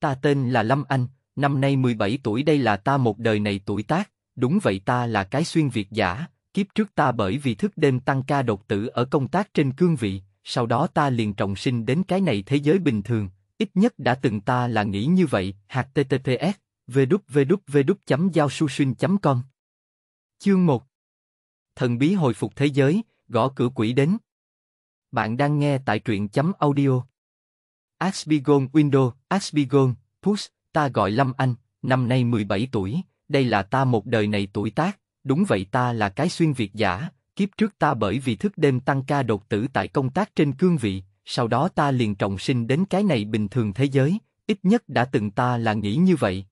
Ta tên là Lâm Anh, năm nay 17 tuổi đây là ta một đời này tuổi tác, đúng vậy ta là cái xuyên Việt giả, kiếp trước ta bởi vì thức đêm tăng ca đột tử ở công tác trên cương vị, sau đó ta liền trọng sinh đến cái này thế giới bình thường, ít nhất đã từng ta là nghĩ như vậy, https, www giao com Chương 1 Thần bí hồi phục thế giới, gõ cửa quỷ đến. Bạn đang nghe tại truyện chấm audio. Asbigon Window, Asbigon, Push, ta gọi Lâm Anh, năm nay 17 tuổi, đây là ta một đời này tuổi tác, đúng vậy ta là cái xuyên Việt giả, kiếp trước ta bởi vì thức đêm tăng ca đột tử tại công tác trên cương vị, sau đó ta liền trọng sinh đến cái này bình thường thế giới, ít nhất đã từng ta là nghĩ như vậy.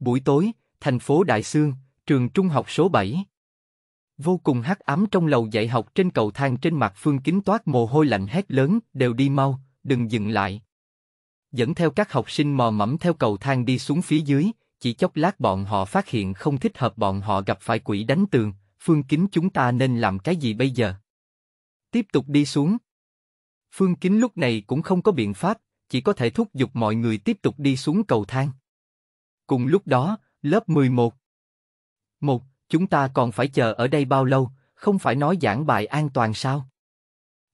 Buổi tối, thành phố Đại Sương, trường trung học số 7. Vô cùng hắc ám trong lầu dạy học trên cầu thang trên mặt phương kính toát mồ hôi lạnh hét lớn, đều đi mau, đừng dừng lại. Dẫn theo các học sinh mò mẫm theo cầu thang đi xuống phía dưới, chỉ chốc lát bọn họ phát hiện không thích hợp bọn họ gặp phải quỷ đánh tường, phương kính chúng ta nên làm cái gì bây giờ? Tiếp tục đi xuống. Phương kính lúc này cũng không có biện pháp, chỉ có thể thúc giục mọi người tiếp tục đi xuống cầu thang. Cùng lúc đó, lớp 11. Một, chúng ta còn phải chờ ở đây bao lâu, không phải nói giảng bài an toàn sao?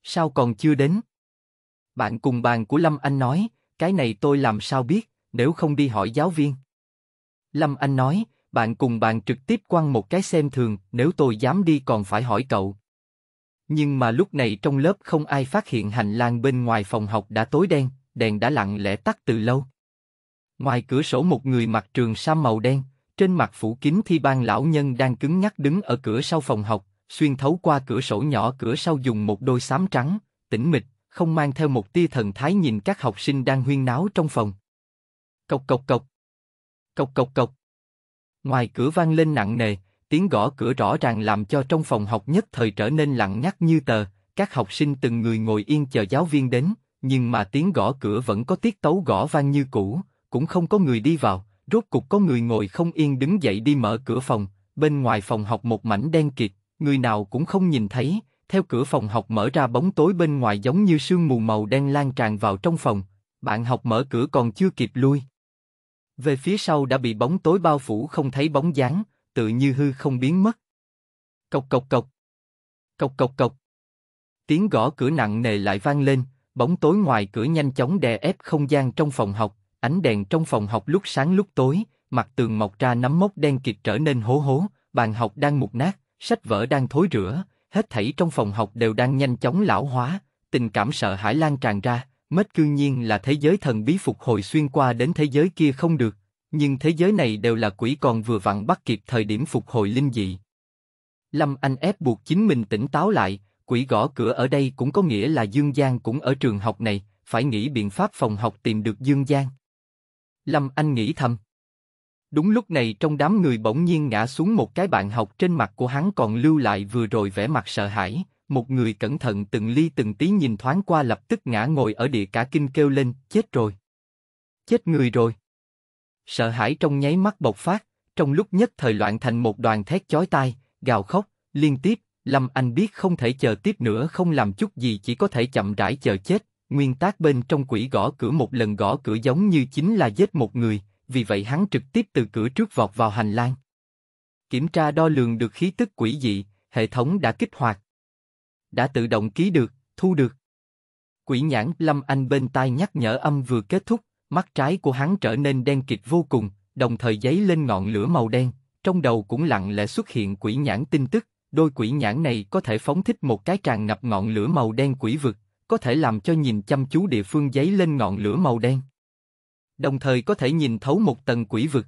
Sao còn chưa đến? Bạn cùng bàn của Lâm Anh nói, cái này tôi làm sao biết, nếu không đi hỏi giáo viên. Lâm Anh nói, bạn cùng bàn trực tiếp quăng một cái xem thường, nếu tôi dám đi còn phải hỏi cậu. Nhưng mà lúc này trong lớp không ai phát hiện hành lang bên ngoài phòng học đã tối đen, đèn đã lặng lẽ tắt từ lâu. Ngoài cửa sổ một người mặc trường sa màu đen, trên mặt phủ kín thi ban lão nhân đang cứng nhắc đứng ở cửa sau phòng học, xuyên thấu qua cửa sổ nhỏ cửa sau dùng một đôi xám trắng, tĩnh mịch, không mang theo một tia thần thái nhìn các học sinh đang huyên náo trong phòng. Cộc cộc cộc. Cộc cộc cộc. Ngoài cửa vang lên nặng nề, tiếng gõ cửa rõ ràng làm cho trong phòng học nhất thời trở nên lặng ngắt như tờ, các học sinh từng người ngồi yên chờ giáo viên đến, nhưng mà tiếng gõ cửa vẫn có tiết tấu gõ vang như cũ, cũng không có người đi vào, rốt cục có người ngồi không yên đứng dậy đi mở cửa phòng, bên ngoài phòng học một mảnh đen kịt, người nào cũng không nhìn thấy, theo cửa phòng học mở ra bóng tối bên ngoài giống như sương mù màu đen lan tràn vào trong phòng, bạn học mở cửa còn chưa kịp lui. Về phía sau đã bị bóng tối bao phủ không thấy bóng dáng, tự như hư không biến mất. Cộc cộc cộc. Cộc cộc cộc. Tiếng gõ cửa nặng nề lại vang lên, bóng tối ngoài cửa nhanh chóng đè ép không gian trong phòng học, ánh đèn trong phòng học lúc sáng lúc tối, mặt tường mọc ra nấm mốc đen kịt trở nên hố hố, bàn học đang mục nát, sách vở đang thối rửa hết thảy trong phòng học đều đang nhanh chóng lão hóa, tình cảm sợ hãi lan tràn ra, mất cư nhiên là thế giới thần bí phục hồi xuyên qua đến thế giới kia không được, nhưng thế giới này đều là quỷ còn vừa vặn bắt kịp thời điểm phục hồi linh dị. Lâm Anh ép buộc chính mình tỉnh táo lại, quỷ gõ cửa ở đây cũng có nghĩa là Dương Giang cũng ở trường học này, phải nghĩ biện pháp phòng học tìm được Dương Giang. Lâm Anh nghĩ thầm. Đúng lúc này trong đám người bỗng nhiên ngã xuống một cái bạn học trên mặt của hắn còn lưu lại vừa rồi vẻ mặt sợ hãi, một người cẩn thận từng ly từng tí nhìn thoáng qua lập tức ngã ngồi ở địa cả kinh kêu lên, chết rồi. Chết người rồi. Sợ hãi trong nháy mắt bộc phát, trong lúc nhất thời loạn thành một đoàn thét chói tai, gào khóc, liên tiếp, Lâm Anh biết không thể chờ tiếp nữa không làm chút gì chỉ có thể chậm rãi chờ chết, nguyên tác bên trong quỷ gõ cửa một lần gõ cửa giống như chính là giết một người, vì vậy hắn trực tiếp từ cửa trước vọt vào hành lang. Kiểm tra đo lường được khí tức quỷ dị, hệ thống đã kích hoạt. Đã tự động ký được, thu được. Quỷ nhãn Lâm Anh bên tai nhắc nhở âm vừa kết thúc, mắt trái của hắn trở nên đen kịt vô cùng, đồng thời giấy lên ngọn lửa màu đen, trong đầu cũng lặng lẽ xuất hiện quỷ nhãn tin tức, đôi quỷ nhãn này có thể phóng thích một cái tràn ngập ngọn lửa màu đen quỷ vực, có thể làm cho nhìn chăm chú địa phương giấy lên ngọn lửa màu đen đồng thời có thể nhìn thấu một tầng quỷ vực.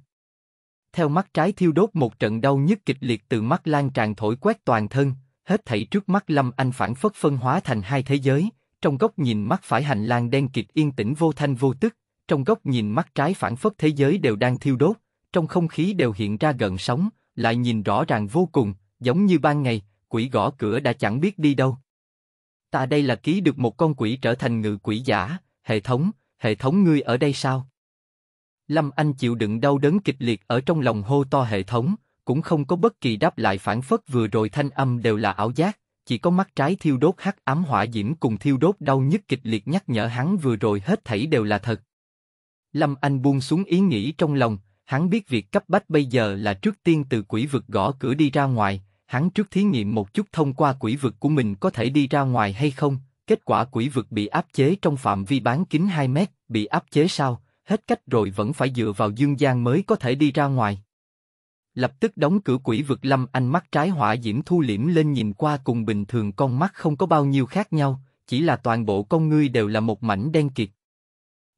Theo mắt trái thiêu đốt một trận đau nhức kịch liệt từ mắt lan tràn thổi quét toàn thân, hết thảy trước mắt Lâm Anh phản phất phân hóa thành hai thế giới, trong góc nhìn mắt phải hành lang đen kịt yên tĩnh vô thanh vô tức, trong góc nhìn mắt trái phản phất thế giới đều đang thiêu đốt, trong không khí đều hiện ra gần sóng, lại nhìn rõ ràng vô cùng, giống như ban ngày, quỷ gõ cửa đã chẳng biết đi đâu. Ta đây là ký được một con quỷ trở thành ngự quỷ giả, hệ thống, hệ thống ngươi ở đây sao? Lâm Anh chịu đựng đau đớn kịch liệt ở trong lòng hô to hệ thống, cũng không có bất kỳ đáp lại phản phất vừa rồi thanh âm đều là ảo giác, chỉ có mắt trái thiêu đốt hắc ám hỏa diễm cùng thiêu đốt đau nhức kịch liệt nhắc nhở hắn vừa rồi hết thảy đều là thật. Lâm Anh buông xuống ý nghĩ trong lòng, hắn biết việc cấp bách bây giờ là trước tiên từ quỷ vực gõ cửa đi ra ngoài, hắn trước thí nghiệm một chút thông qua quỷ vực của mình có thể đi ra ngoài hay không, kết quả quỷ vực bị áp chế trong phạm vi bán kính 2 mét, bị áp chế sao, hết cách rồi vẫn phải dựa vào dương gian mới có thể đi ra ngoài. Lập tức đóng cửa quỷ vực lâm anh mắt trái hỏa diễm thu liễm lên nhìn qua cùng bình thường con mắt không có bao nhiêu khác nhau, chỉ là toàn bộ con ngươi đều là một mảnh đen kịt.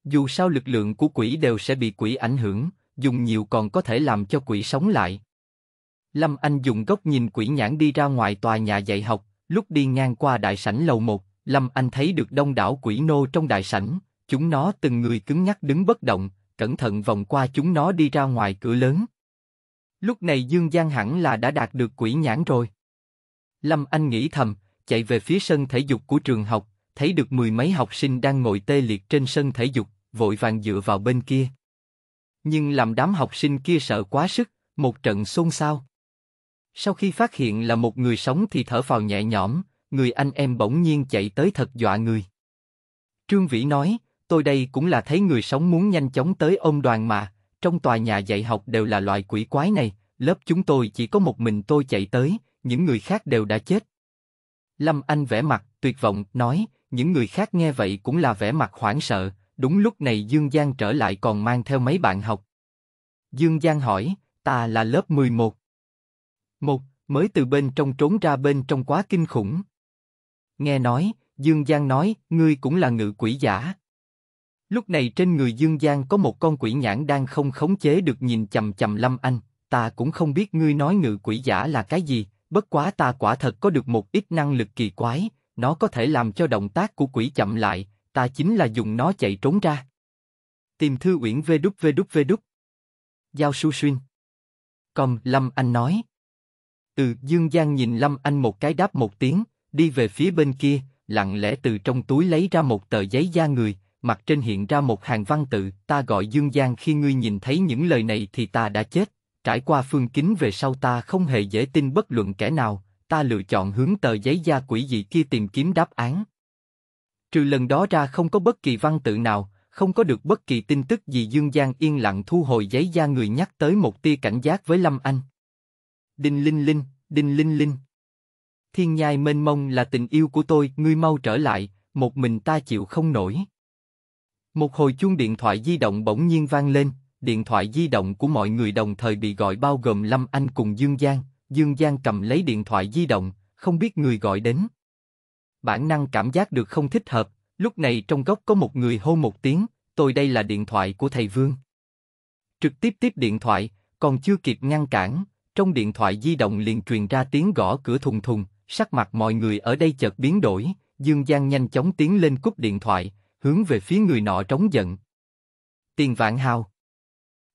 Dù sao lực lượng của quỷ đều sẽ bị quỷ ảnh hưởng, dùng nhiều còn có thể làm cho quỷ sống lại. Lâm Anh dùng góc nhìn quỷ nhãn đi ra ngoài tòa nhà dạy học, lúc đi ngang qua đại sảnh lầu 1, Lâm Anh thấy được đông đảo quỷ nô trong đại sảnh, Chúng nó từng người cứng nhắc đứng bất động, cẩn thận vòng qua chúng nó đi ra ngoài cửa lớn. Lúc này Dương Giang hẳn là đã đạt được quỷ nhãn rồi. Lâm Anh nghĩ thầm, chạy về phía sân thể dục của trường học, thấy được mười mấy học sinh đang ngồi tê liệt trên sân thể dục, vội vàng dựa vào bên kia. Nhưng làm đám học sinh kia sợ quá sức, một trận xôn xao. Sau khi phát hiện là một người sống thì thở vào nhẹ nhõm, người anh em bỗng nhiên chạy tới thật dọa người. Trương Vĩ nói, tôi đây cũng là thấy người sống muốn nhanh chóng tới ôm đoàn mà, trong tòa nhà dạy học đều là loại quỷ quái này, lớp chúng tôi chỉ có một mình tôi chạy tới, những người khác đều đã chết. Lâm Anh vẽ mặt tuyệt vọng nói, những người khác nghe vậy cũng là vẻ mặt hoảng sợ. Đúng lúc này Dương Giang trở lại còn mang theo mấy bạn học. Dương Giang hỏi, ta là lớp 11. Một, mới từ bên trong trốn ra bên trong quá kinh khủng. Nghe nói, Dương Giang nói, ngươi cũng là ngự quỷ giả. Lúc này trên người Dương Giang có một con quỷ nhãn đang không khống chế được nhìn chầm chầm Lâm Anh, ta cũng không biết ngươi nói ngự quỷ giả là cái gì, bất quá ta quả thật có được một ít năng lực kỳ quái, nó có thể làm cho động tác của quỷ chậm lại, ta chính là dùng nó chạy trốn ra. Tìm thư uyển vê đúc vê đúc vê đúc. Giao su xuyên. Cầm Lâm Anh nói. từ Dương Giang nhìn Lâm Anh một cái đáp một tiếng, đi về phía bên kia, lặng lẽ từ trong túi lấy ra một tờ giấy da người, mặt trên hiện ra một hàng văn tự, ta gọi Dương Giang khi ngươi nhìn thấy những lời này thì ta đã chết, trải qua phương kính về sau ta không hề dễ tin bất luận kẻ nào, ta lựa chọn hướng tờ giấy da quỷ dị kia tìm kiếm đáp án. Trừ lần đó ra không có bất kỳ văn tự nào, không có được bất kỳ tin tức gì Dương Giang yên lặng thu hồi giấy da người nhắc tới một tia cảnh giác với Lâm Anh. Đinh Linh Linh, Đinh Linh Linh. Thiên nhai mênh mông là tình yêu của tôi, ngươi mau trở lại, một mình ta chịu không nổi. Một hồi chuông điện thoại di động bỗng nhiên vang lên, điện thoại di động của mọi người đồng thời bị gọi bao gồm Lâm Anh cùng Dương Giang. Dương Giang cầm lấy điện thoại di động, không biết người gọi đến. Bản năng cảm giác được không thích hợp, lúc này trong góc có một người hô một tiếng, tôi đây là điện thoại của thầy Vương. Trực tiếp tiếp điện thoại, còn chưa kịp ngăn cản, trong điện thoại di động liền truyền ra tiếng gõ cửa thùng thùng, sắc mặt mọi người ở đây chợt biến đổi, Dương Giang nhanh chóng tiến lên cúp điện thoại, hướng về phía người nọ trống giận. Tiền vạn hào.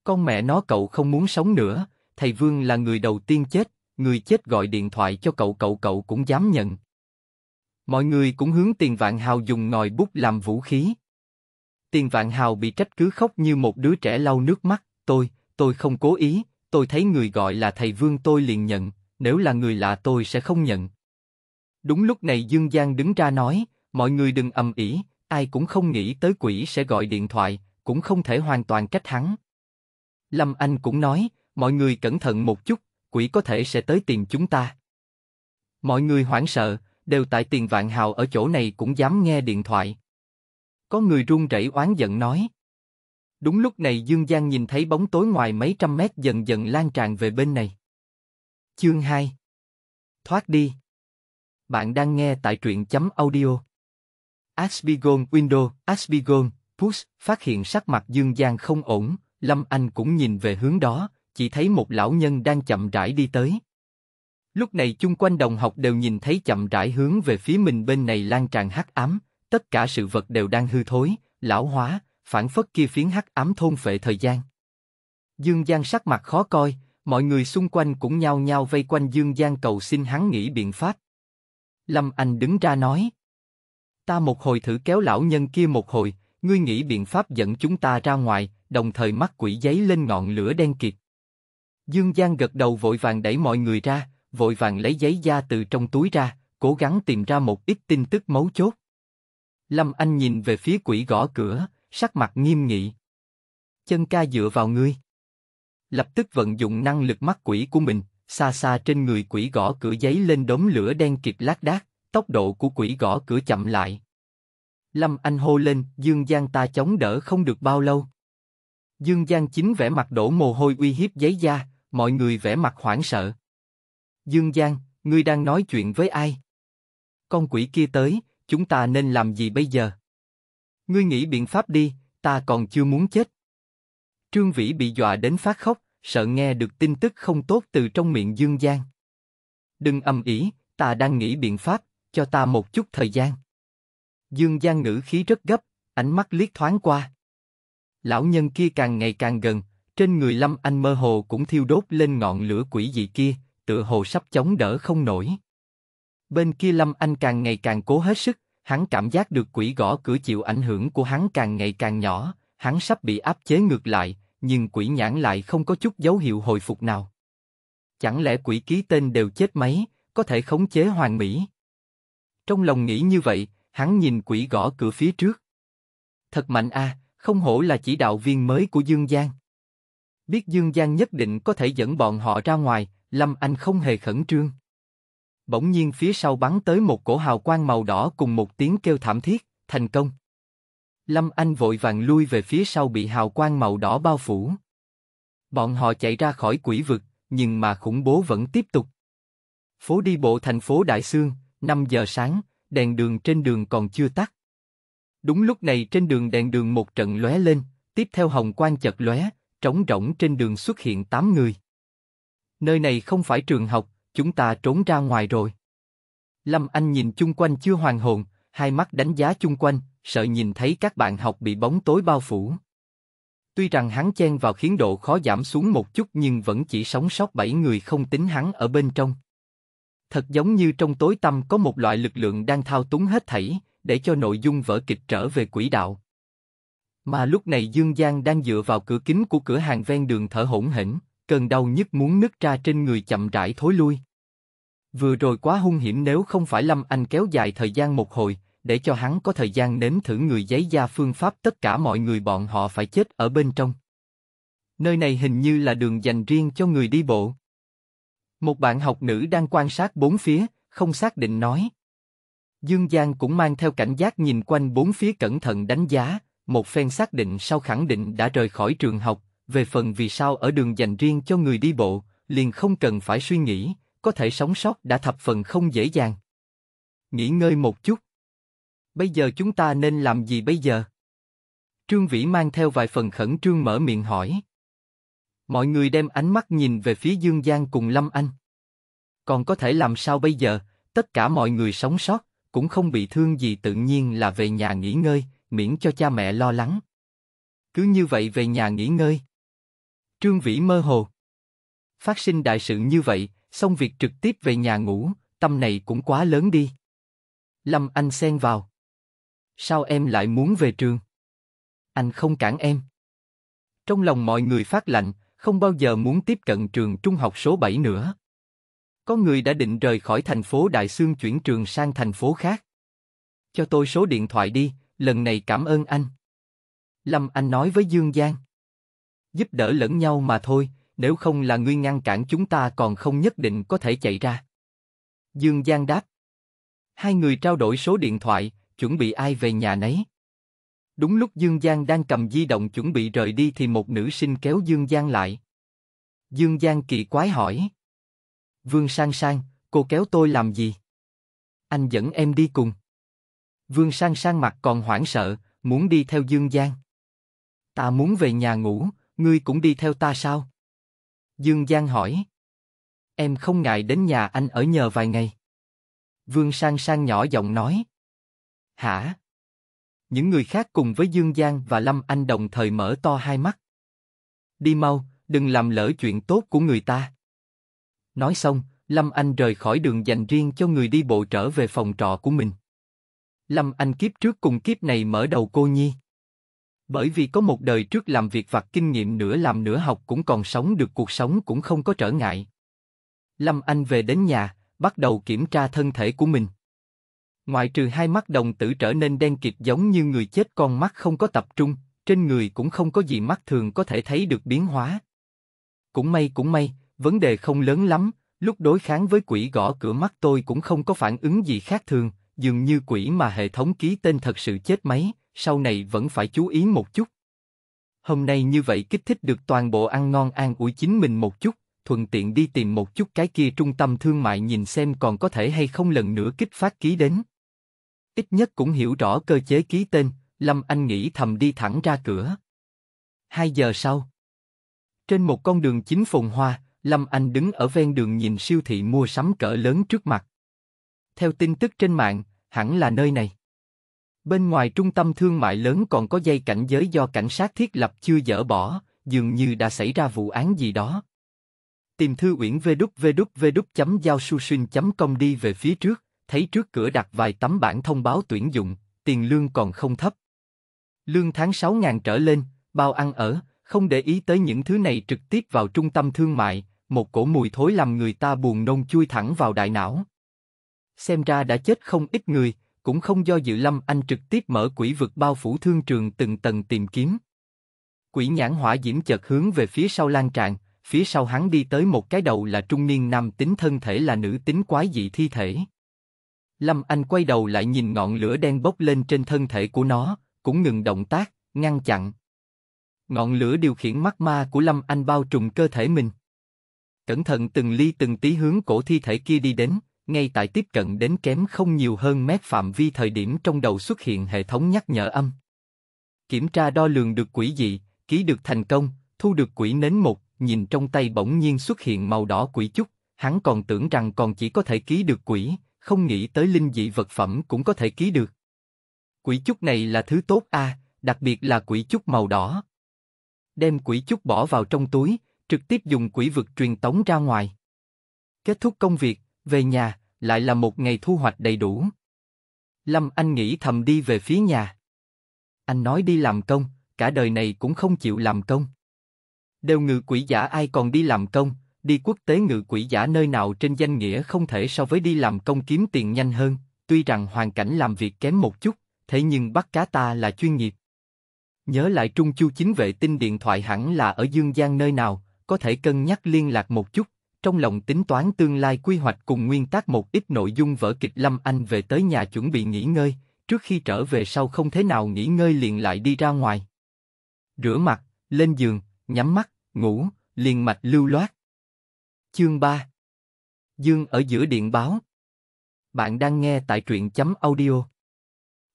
Con mẹ nó cậu không muốn sống nữa, thầy Vương là người đầu tiên chết, người chết gọi điện thoại cho cậu cậu cậu cũng dám nhận. Mọi người cũng hướng tiền vạn hào dùng ngòi bút làm vũ khí. Tiền vạn hào bị trách cứ khóc như một đứa trẻ lau nước mắt, tôi, tôi không cố ý, tôi thấy người gọi là thầy Vương tôi liền nhận, nếu là người lạ tôi sẽ không nhận. Đúng lúc này Dương Giang đứng ra nói, mọi người đừng ầm ĩ, ai cũng không nghĩ tới quỷ sẽ gọi điện thoại, cũng không thể hoàn toàn cách hắn. Lâm Anh cũng nói, mọi người cẩn thận một chút, quỷ có thể sẽ tới tìm chúng ta. Mọi người hoảng sợ, đều tại tiền vạn hào ở chỗ này cũng dám nghe điện thoại. Có người run rẩy oán giận nói. Đúng lúc này Dương Giang nhìn thấy bóng tối ngoài mấy trăm mét dần dần lan tràn về bên này. Chương 2 Thoát đi Bạn đang nghe tại truyện chấm audio Asbigon Window, Asbigon, Push, phát hiện sắc mặt Dương Giang không ổn, Lâm Anh cũng nhìn về hướng đó, chỉ thấy một lão nhân đang chậm rãi đi tới. Lúc này chung quanh đồng học đều nhìn thấy chậm rãi hướng về phía mình bên này lan tràn hắc ám, tất cả sự vật đều đang hư thối, lão hóa, phản phất kia phiến hắc ám thôn phệ thời gian. Dương Giang sắc mặt khó coi, mọi người xung quanh cũng nhao nhao vây quanh Dương Giang cầu xin hắn nghĩ biện pháp. Lâm Anh đứng ra nói, Ta một hồi thử kéo lão nhân kia một hồi, ngươi nghĩ biện pháp dẫn chúng ta ra ngoài, đồng thời mắt quỷ giấy lên ngọn lửa đen kịt. Dương Giang gật đầu vội vàng đẩy mọi người ra, vội vàng lấy giấy da từ trong túi ra, cố gắng tìm ra một ít tin tức mấu chốt. Lâm Anh nhìn về phía quỷ gõ cửa, sắc mặt nghiêm nghị. Chân ca dựa vào ngươi. Lập tức vận dụng năng lực mắt quỷ của mình, xa xa trên người quỷ gõ cửa giấy lên đống lửa đen kịp lát đác, tốc độ của quỷ gõ cửa chậm lại. Lâm Anh hô lên, Dương Giang ta chống đỡ không được bao lâu. Dương Giang chính vẻ mặt đổ mồ hôi uy hiếp giấy da, mọi người vẻ mặt hoảng sợ. Dương Giang, ngươi đang nói chuyện với ai? Con quỷ kia tới, chúng ta nên làm gì bây giờ? Ngươi nghĩ biện pháp đi, ta còn chưa muốn chết. Trương Vĩ bị dọa đến phát khóc, sợ nghe được tin tức không tốt từ trong miệng Dương Giang. Đừng âm ý ta đang nghĩ biện pháp, cho ta một chút thời gian. Dương Giang ngữ khí rất gấp, ánh mắt liếc thoáng qua. Lão nhân kia càng ngày càng gần, trên người Lâm Anh mơ hồ cũng thiêu đốt lên ngọn lửa quỷ dị kia, tựa hồ sắp chống đỡ không nổi. Bên kia Lâm Anh càng ngày càng cố hết sức, hắn cảm giác được quỷ gõ cửa chịu ảnh hưởng của hắn càng ngày càng nhỏ, hắn sắp bị áp chế ngược lại, nhưng quỷ nhãn lại không có chút dấu hiệu hồi phục nào. Chẳng lẽ quỷ ký tên đều chết mấy, có thể khống chế hoàn mỹ? Trong lòng nghĩ như vậy, hắn nhìn quỷ gõ cửa phía trước. Thật mạnh a, à, không hổ là chỉ đạo viên mới của Dương Giang. Biết Dương Giang nhất định có thể dẫn bọn họ ra ngoài, Lâm Anh không hề khẩn trương. Bỗng nhiên phía sau bắn tới một cổ hào quang màu đỏ cùng một tiếng kêu thảm thiết, thành công. Lâm Anh vội vàng lui về phía sau bị hào quang màu đỏ bao phủ. Bọn họ chạy ra khỏi quỷ vực, nhưng mà khủng bố vẫn tiếp tục. Phố đi bộ thành phố Đại Sương, 5 giờ sáng, đèn đường trên đường còn chưa tắt. Đúng lúc này trên đường đèn đường một trận lóe lên, tiếp theo hồng quang chợt lóe, trống rỗng trên đường xuất hiện 8 người. Nơi này không phải trường học, chúng ta trốn ra ngoài rồi. Lâm Anh nhìn chung quanh chưa hoàn hồn, hai mắt đánh giá chung quanh, sợ nhìn thấy các bạn học bị bóng tối bao phủ. Tuy rằng hắn chen vào khiến độ khó giảm xuống một chút nhưng vẫn chỉ sống sót 7 người không tính hắn ở bên trong thật giống như trong tối tâm có một loại lực lượng đang thao túng hết thảy, để cho nội dung vở kịch trở về quỹ đạo. Mà lúc này Dương Giang đang dựa vào cửa kính của cửa hàng ven đường thở hổn hển, cơn đau nhức muốn nứt ra trên người chậm rãi thối lui. Vừa rồi quá hung hiểm nếu không phải Lâm Anh kéo dài thời gian một hồi, để cho hắn có thời gian nếm thử người giấy da phương pháp tất cả mọi người bọn họ phải chết ở bên trong. Nơi này hình như là đường dành riêng cho người đi bộ. Một bạn học nữ đang quan sát bốn phía, không xác định nói. Dương Giang cũng mang theo cảnh giác nhìn quanh bốn phía cẩn thận đánh giá, một phen xác định sau khẳng định đã rời khỏi trường học, về phần vì sao ở đường dành riêng cho người đi bộ, liền không cần phải suy nghĩ, có thể sống sót đã thập phần không dễ dàng. Nghỉ ngơi một chút. Bây giờ chúng ta nên làm gì bây giờ? Trương Vĩ mang theo vài phần khẩn trương mở miệng hỏi. Mọi người đem ánh mắt nhìn về phía Dương Giang cùng Lâm Anh. Còn có thể làm sao bây giờ, tất cả mọi người sống sót, cũng không bị thương gì tự nhiên là về nhà nghỉ ngơi, miễn cho cha mẹ lo lắng. Cứ như vậy về nhà nghỉ ngơi. Trương Vĩ mơ hồ. Phát sinh đại sự như vậy, xong việc trực tiếp về nhà ngủ, tâm này cũng quá lớn đi. Lâm Anh xen vào. Sao em lại muốn về trường? Anh không cản em. Trong lòng mọi người phát lạnh, không bao giờ muốn tiếp cận trường trung học số 7 nữa. Có người đã định rời khỏi thành phố Đại Sương chuyển trường sang thành phố khác. Cho tôi số điện thoại đi, lần này cảm ơn anh. Lâm Anh nói với Dương Giang. Giúp đỡ lẫn nhau mà thôi, nếu không là ngươi ngăn cản chúng ta còn không nhất định có thể chạy ra. Dương Giang đáp. Hai người trao đổi số điện thoại, chuẩn bị ai về nhà nấy. Đúng lúc Dương Giang đang cầm di động chuẩn bị rời đi thì một nữ sinh kéo Dương Giang lại. Dương Giang kỳ quái hỏi. Vương Sang Sang, cô kéo tôi làm gì? Anh dẫn em đi cùng. Vương Sang Sang mặt còn hoảng sợ, muốn đi theo Dương Giang. Ta muốn về nhà ngủ, ngươi cũng đi theo ta sao? Dương Giang hỏi. Em không ngại đến nhà anh ở nhờ vài ngày. Vương Sang Sang nhỏ giọng nói. Hả? Những người khác cùng với Dương Giang và Lâm Anh đồng thời mở to hai mắt. Đi mau, đừng làm lỡ chuyện tốt của người ta. Nói xong, Lâm Anh rời khỏi đường dành riêng cho người đi bộ trở về phòng trọ của mình. Lâm Anh kiếp trước cùng kiếp này mở đầu cô nhi. Bởi vì có một đời trước làm việc vặt kinh nghiệm nửa làm nửa học cũng còn sống được cuộc sống cũng không có trở ngại. Lâm Anh về đến nhà, bắt đầu kiểm tra thân thể của mình. Ngoại trừ hai mắt đồng tử trở nên đen kịt giống như người chết con mắt không có tập trung, trên người cũng không có gì mắt thường có thể thấy được biến hóa. Cũng may cũng may, vấn đề không lớn lắm, lúc đối kháng với quỷ gõ cửa mắt tôi cũng không có phản ứng gì khác thường, dường như quỷ mà hệ thống ký tên thật sự chết máy sau này vẫn phải chú ý một chút. Hôm nay như vậy kích thích được toàn bộ ăn ngon an ủi chính mình một chút, thuận tiện đi tìm một chút cái kia trung tâm thương mại nhìn xem còn có thể hay không lần nữa kích phát ký đến ít nhất cũng hiểu rõ cơ chế ký tên, Lâm Anh nghĩ thầm đi thẳng ra cửa. Hai giờ sau, trên một con đường chính phồn hoa, Lâm Anh đứng ở ven đường nhìn siêu thị mua sắm cỡ lớn trước mặt. Theo tin tức trên mạng, hẳn là nơi này. Bên ngoài trung tâm thương mại lớn còn có dây cảnh giới do cảnh sát thiết lập chưa dỡ bỏ, dường như đã xảy ra vụ án gì đó. Tìm thư uyển vđvđvđ.giao su com đi về phía trước, thấy trước cửa đặt vài tấm bản thông báo tuyển dụng, tiền lương còn không thấp. Lương tháng 6 ngàn trở lên, bao ăn ở, không để ý tới những thứ này trực tiếp vào trung tâm thương mại, một cổ mùi thối làm người ta buồn nôn chui thẳng vào đại não. Xem ra đã chết không ít người, cũng không do dự Lâm Anh trực tiếp mở quỷ vực bao phủ thương trường từng tầng tìm kiếm. Quỷ nhãn hỏa diễm chợt hướng về phía sau lan tràn, phía sau hắn đi tới một cái đầu là trung niên nam tính thân thể là nữ tính quái dị thi thể. Lâm Anh quay đầu lại nhìn ngọn lửa đen bốc lên trên thân thể của nó, cũng ngừng động tác, ngăn chặn. Ngọn lửa điều khiển mắt ma của Lâm Anh bao trùm cơ thể mình. Cẩn thận từng ly từng tí hướng cổ thi thể kia đi đến, ngay tại tiếp cận đến kém không nhiều hơn mét phạm vi thời điểm trong đầu xuất hiện hệ thống nhắc nhở âm. Kiểm tra đo lường được quỷ dị, ký được thành công, thu được quỷ nến một, nhìn trong tay bỗng nhiên xuất hiện màu đỏ quỷ chút, hắn còn tưởng rằng còn chỉ có thể ký được quỷ, không nghĩ tới linh dị vật phẩm cũng có thể ký được. Quỷ chúc này là thứ tốt a, đặc biệt là quỷ chúc màu đỏ. Đem quỷ chúc bỏ vào trong túi, trực tiếp dùng quỷ vực truyền tống ra ngoài. Kết thúc công việc, về nhà, lại là một ngày thu hoạch đầy đủ. Lâm Anh nghĩ thầm đi về phía nhà. Anh nói đi làm công, cả đời này cũng không chịu làm công. Đều ngự quỷ giả ai còn đi làm công, đi quốc tế ngự quỷ giả nơi nào trên danh nghĩa không thể so với đi làm công kiếm tiền nhanh hơn, tuy rằng hoàn cảnh làm việc kém một chút, thế nhưng bắt cá ta là chuyên nghiệp. Nhớ lại Trung Chu chính vệ tinh điện thoại hẳn là ở Dương Giang nơi nào, có thể cân nhắc liên lạc một chút, trong lòng tính toán tương lai quy hoạch cùng nguyên tắc một ít nội dung vở kịch Lâm Anh về tới nhà chuẩn bị nghỉ ngơi, trước khi trở về sau không thế nào nghỉ ngơi liền lại đi ra ngoài. Rửa mặt, lên giường, nhắm mắt, ngủ, liền mạch lưu loát, Chương 3 Dương ở giữa điện báo Bạn đang nghe tại truyện chấm audio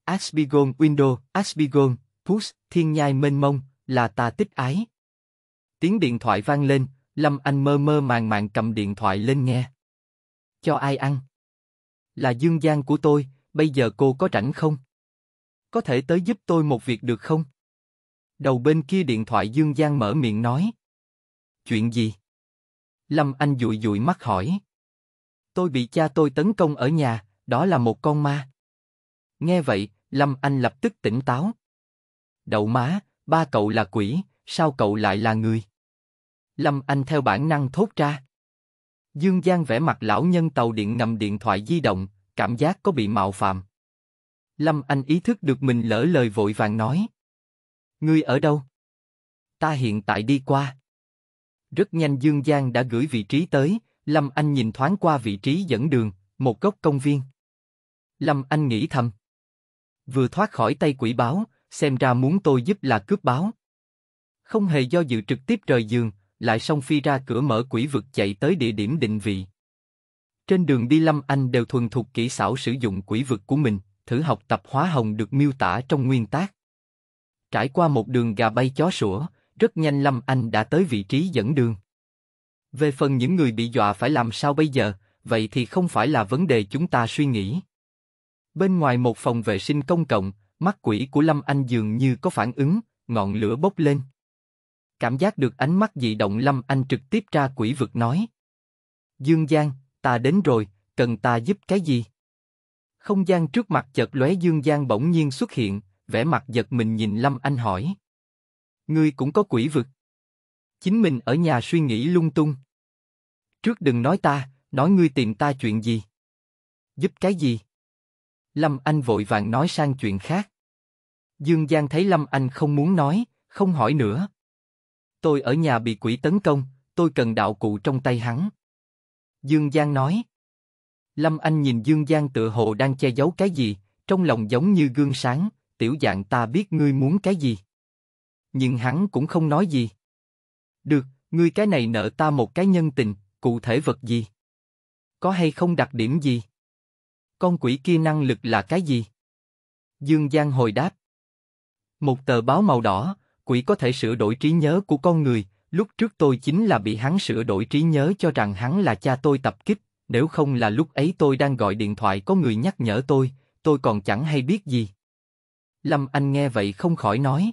Asbigon Window, Asbigon, Push, Thiên Nhai Mênh Mông, là ta tích ái Tiếng điện thoại vang lên, Lâm Anh mơ mơ màng màng cầm điện thoại lên nghe Cho ai ăn? Là Dương Giang của tôi, bây giờ cô có rảnh không? Có thể tới giúp tôi một việc được không? Đầu bên kia điện thoại Dương Giang mở miệng nói Chuyện gì? Lâm Anh dụi dụi mắt hỏi. Tôi bị cha tôi tấn công ở nhà, đó là một con ma. Nghe vậy, Lâm Anh lập tức tỉnh táo. Đậu má, ba cậu là quỷ, sao cậu lại là người? Lâm Anh theo bản năng thốt ra. Dương Giang vẽ mặt lão nhân tàu điện ngầm điện thoại di động, cảm giác có bị mạo phạm. Lâm Anh ý thức được mình lỡ lời vội vàng nói. Ngươi ở đâu? Ta hiện tại đi qua. Rất nhanh Dương Giang đã gửi vị trí tới, Lâm Anh nhìn thoáng qua vị trí dẫn đường, một góc công viên. Lâm Anh nghĩ thầm. Vừa thoát khỏi tay quỷ báo, xem ra muốn tôi giúp là cướp báo. Không hề do dự trực tiếp rời giường, lại song phi ra cửa mở quỷ vực chạy tới địa điểm định vị. Trên đường đi Lâm Anh đều thuần thục kỹ xảo sử dụng quỷ vực của mình, thử học tập hóa hồng được miêu tả trong nguyên tác. Trải qua một đường gà bay chó sủa, rất nhanh Lâm Anh đã tới vị trí dẫn đường. Về phần những người bị dọa phải làm sao bây giờ, vậy thì không phải là vấn đề chúng ta suy nghĩ. Bên ngoài một phòng vệ sinh công cộng, mắt quỷ của Lâm Anh dường như có phản ứng, ngọn lửa bốc lên. Cảm giác được ánh mắt dị động Lâm Anh trực tiếp ra quỷ vực nói. Dương Giang, ta đến rồi, cần ta giúp cái gì? Không gian trước mặt chợt lóe Dương Giang bỗng nhiên xuất hiện, vẻ mặt giật mình nhìn Lâm Anh hỏi. Ngươi cũng có quỷ vực. Chính mình ở nhà suy nghĩ lung tung. Trước đừng nói ta, nói ngươi tìm ta chuyện gì. Giúp cái gì? Lâm Anh vội vàng nói sang chuyện khác. Dương Giang thấy Lâm Anh không muốn nói, không hỏi nữa. Tôi ở nhà bị quỷ tấn công, tôi cần đạo cụ trong tay hắn. Dương Giang nói. Lâm Anh nhìn Dương Giang tựa hồ đang che giấu cái gì, trong lòng giống như gương sáng, tiểu dạng ta biết ngươi muốn cái gì nhưng hắn cũng không nói gì. Được, ngươi cái này nợ ta một cái nhân tình, cụ thể vật gì? Có hay không đặc điểm gì? Con quỷ kia năng lực là cái gì? Dương Giang hồi đáp. Một tờ báo màu đỏ, quỷ có thể sửa đổi trí nhớ của con người. Lúc trước tôi chính là bị hắn sửa đổi trí nhớ cho rằng hắn là cha tôi tập kích, nếu không là lúc ấy tôi đang gọi điện thoại có người nhắc nhở tôi, tôi còn chẳng hay biết gì. Lâm Anh nghe vậy không khỏi nói.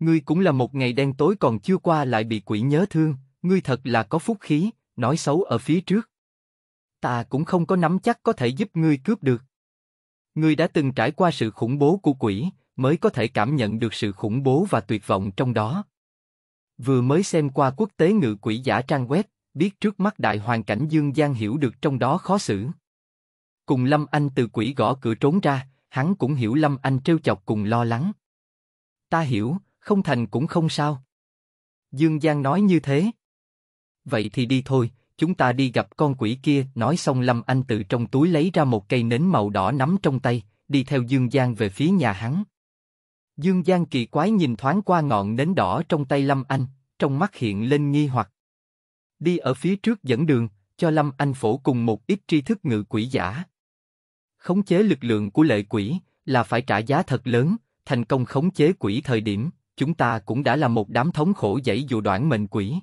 Ngươi cũng là một ngày đen tối còn chưa qua lại bị quỷ nhớ thương, ngươi thật là có phúc khí, nói xấu ở phía trước. Ta cũng không có nắm chắc có thể giúp ngươi cướp được. Ngươi đã từng trải qua sự khủng bố của quỷ, mới có thể cảm nhận được sự khủng bố và tuyệt vọng trong đó. Vừa mới xem qua quốc tế ngự quỷ giả trang web, biết trước mắt đại hoàn cảnh dương gian hiểu được trong đó khó xử. Cùng Lâm Anh từ quỷ gõ cửa trốn ra, hắn cũng hiểu Lâm Anh trêu chọc cùng lo lắng. Ta hiểu, không thành cũng không sao. Dương Giang nói như thế. Vậy thì đi thôi, chúng ta đi gặp con quỷ kia. Nói xong Lâm Anh từ trong túi lấy ra một cây nến màu đỏ nắm trong tay, đi theo Dương Giang về phía nhà hắn. Dương Giang kỳ quái nhìn thoáng qua ngọn nến đỏ trong tay Lâm Anh, trong mắt hiện lên nghi hoặc. Đi ở phía trước dẫn đường, cho Lâm Anh phổ cùng một ít tri thức ngự quỷ giả. Khống chế lực lượng của lệ quỷ là phải trả giá thật lớn, thành công khống chế quỷ thời điểm, chúng ta cũng đã là một đám thống khổ dãy dù đoạn mệnh quỷ.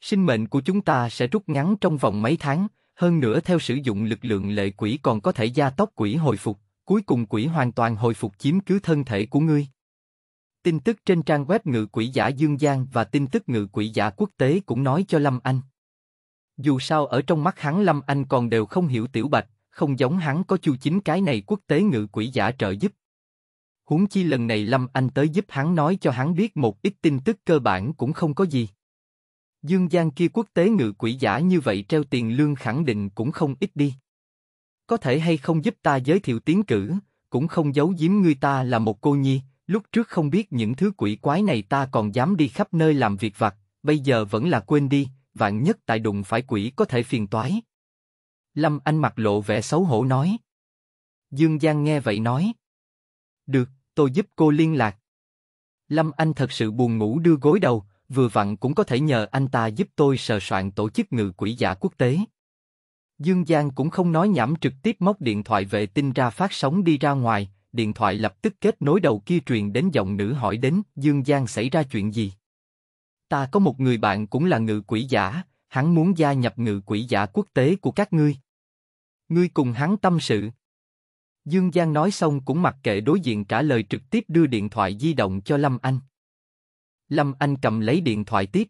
Sinh mệnh của chúng ta sẽ rút ngắn trong vòng mấy tháng, hơn nữa theo sử dụng lực lượng lệ quỷ còn có thể gia tốc quỷ hồi phục, cuối cùng quỷ hoàn toàn hồi phục chiếm cứ thân thể của ngươi. Tin tức trên trang web ngự quỷ giả Dương Giang và tin tức ngự quỷ giả quốc tế cũng nói cho Lâm Anh. Dù sao ở trong mắt hắn Lâm Anh còn đều không hiểu Tiểu Bạch, không giống hắn có chu chính cái này quốc tế ngự quỷ giả trợ giúp huống chi lần này Lâm Anh tới giúp hắn nói cho hắn biết một ít tin tức cơ bản cũng không có gì. Dương Giang kia quốc tế ngự quỷ giả như vậy treo tiền lương khẳng định cũng không ít đi. Có thể hay không giúp ta giới thiệu tiến cử, cũng không giấu giếm ngươi ta là một cô nhi, lúc trước không biết những thứ quỷ quái này ta còn dám đi khắp nơi làm việc vặt, bây giờ vẫn là quên đi, vạn nhất tại đụng phải quỷ có thể phiền toái. Lâm Anh mặt lộ vẻ xấu hổ nói. Dương Giang nghe vậy nói. Được, tôi giúp cô liên lạc. Lâm Anh thật sự buồn ngủ đưa gối đầu, vừa vặn cũng có thể nhờ anh ta giúp tôi sờ soạn tổ chức ngự quỷ giả quốc tế. Dương Giang cũng không nói nhảm trực tiếp móc điện thoại vệ tinh ra phát sóng đi ra ngoài, điện thoại lập tức kết nối đầu kia truyền đến giọng nữ hỏi đến Dương Giang xảy ra chuyện gì. Ta có một người bạn cũng là ngự quỷ giả, hắn muốn gia nhập ngự quỷ giả quốc tế của các ngươi. Ngươi cùng hắn tâm sự. Dương Giang nói xong cũng mặc kệ đối diện trả lời trực tiếp đưa điện thoại di động cho Lâm Anh. Lâm Anh cầm lấy điện thoại tiếp.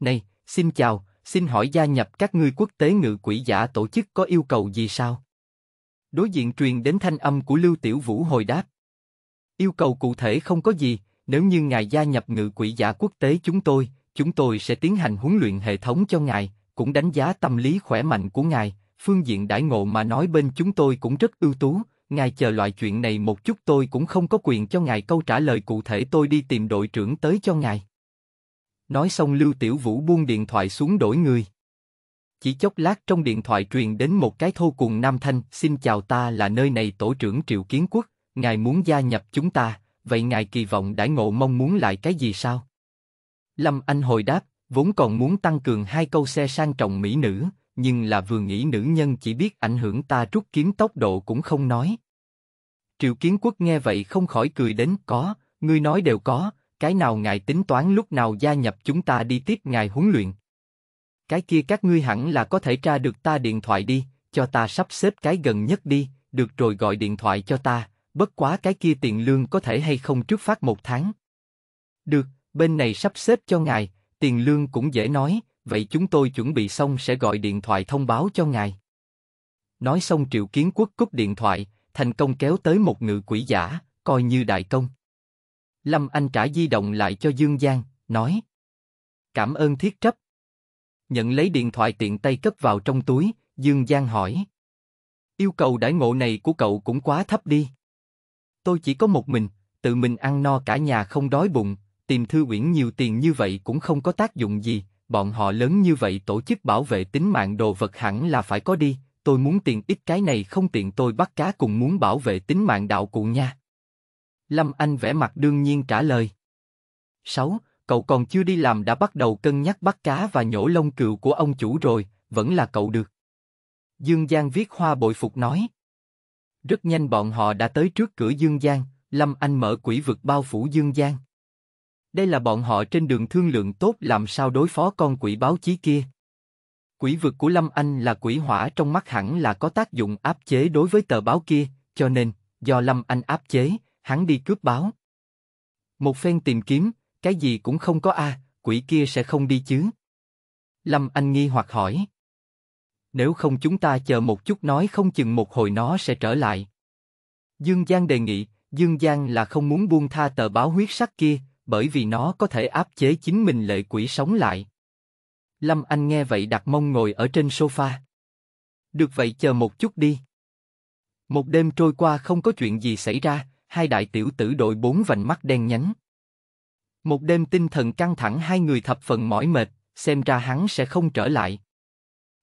Này, xin chào, xin hỏi gia nhập các ngươi quốc tế ngự quỷ giả tổ chức có yêu cầu gì sao? Đối diện truyền đến thanh âm của Lưu Tiểu Vũ hồi đáp. Yêu cầu cụ thể không có gì, nếu như ngài gia nhập ngự quỷ giả quốc tế chúng tôi, chúng tôi sẽ tiến hành huấn luyện hệ thống cho ngài, cũng đánh giá tâm lý khỏe mạnh của ngài, phương diện đãi ngộ mà nói bên chúng tôi cũng rất ưu tú, ngài chờ loại chuyện này một chút tôi cũng không có quyền cho ngài câu trả lời cụ thể tôi đi tìm đội trưởng tới cho ngài. Nói xong Lưu Tiểu Vũ buông điện thoại xuống đổi người. Chỉ chốc lát trong điện thoại truyền đến một cái thô cùng nam thanh, xin chào ta là nơi này tổ trưởng Triệu Kiến Quốc, ngài muốn gia nhập chúng ta, vậy ngài kỳ vọng đãi ngộ mong muốn lại cái gì sao? Lâm Anh hồi đáp, vốn còn muốn tăng cường hai câu xe sang trọng mỹ nữ, nhưng là vừa nghĩ nữ nhân chỉ biết ảnh hưởng ta rút kiếm tốc độ cũng không nói. Triệu Kiến Quốc nghe vậy không khỏi cười đến có, ngươi nói đều có, cái nào ngài tính toán lúc nào gia nhập chúng ta đi tiếp ngài huấn luyện. Cái kia các ngươi hẳn là có thể tra được ta điện thoại đi, cho ta sắp xếp cái gần nhất đi, được rồi gọi điện thoại cho ta, bất quá cái kia tiền lương có thể hay không trước phát một tháng. Được, bên này sắp xếp cho ngài, tiền lương cũng dễ nói, vậy chúng tôi chuẩn bị xong sẽ gọi điện thoại thông báo cho ngài. Nói xong Triệu Kiến Quốc cúp điện thoại, thành công kéo tới một ngự quỷ giả, coi như đại công. Lâm Anh trả di động lại cho Dương Giang, nói. Cảm ơn thiết chấp Nhận lấy điện thoại tiện tay cất vào trong túi, Dương Giang hỏi. Yêu cầu đãi ngộ này của cậu cũng quá thấp đi. Tôi chỉ có một mình, tự mình ăn no cả nhà không đói bụng, tìm thư uyển nhiều tiền như vậy cũng không có tác dụng gì, bọn họ lớn như vậy tổ chức bảo vệ tính mạng đồ vật hẳn là phải có đi, tôi muốn tiền ít cái này không tiện tôi bắt cá cùng muốn bảo vệ tính mạng đạo cụ nha. Lâm Anh vẽ mặt đương nhiên trả lời. 6. Cậu còn chưa đi làm đã bắt đầu cân nhắc bắt cá và nhổ lông cừu của ông chủ rồi, vẫn là cậu được. Dương Giang viết hoa bội phục nói. Rất nhanh bọn họ đã tới trước cửa Dương Giang, Lâm Anh mở quỷ vực bao phủ Dương Giang. Đây là bọn họ trên đường thương lượng tốt làm sao đối phó con quỷ báo chí kia. Quỷ vực của Lâm Anh là quỷ hỏa trong mắt hẳn là có tác dụng áp chế đối với tờ báo kia, cho nên, do Lâm Anh áp chế, hắn đi cướp báo. Một phen tìm kiếm, cái gì cũng không có a, à, quỷ kia sẽ không đi chứ. Lâm Anh nghi hoặc hỏi. Nếu không chúng ta chờ một chút nói không chừng một hồi nó sẽ trở lại. Dương Giang đề nghị, Dương Giang là không muốn buông tha tờ báo huyết sắc kia, bởi vì nó có thể áp chế chính mình lệ quỷ sống lại. Lâm Anh nghe vậy đặt mông ngồi ở trên sofa. Được vậy chờ một chút đi. Một đêm trôi qua không có chuyện gì xảy ra, hai đại tiểu tử đội bốn vành mắt đen nhánh. Một đêm tinh thần căng thẳng hai người thập phần mỏi mệt, xem ra hắn sẽ không trở lại.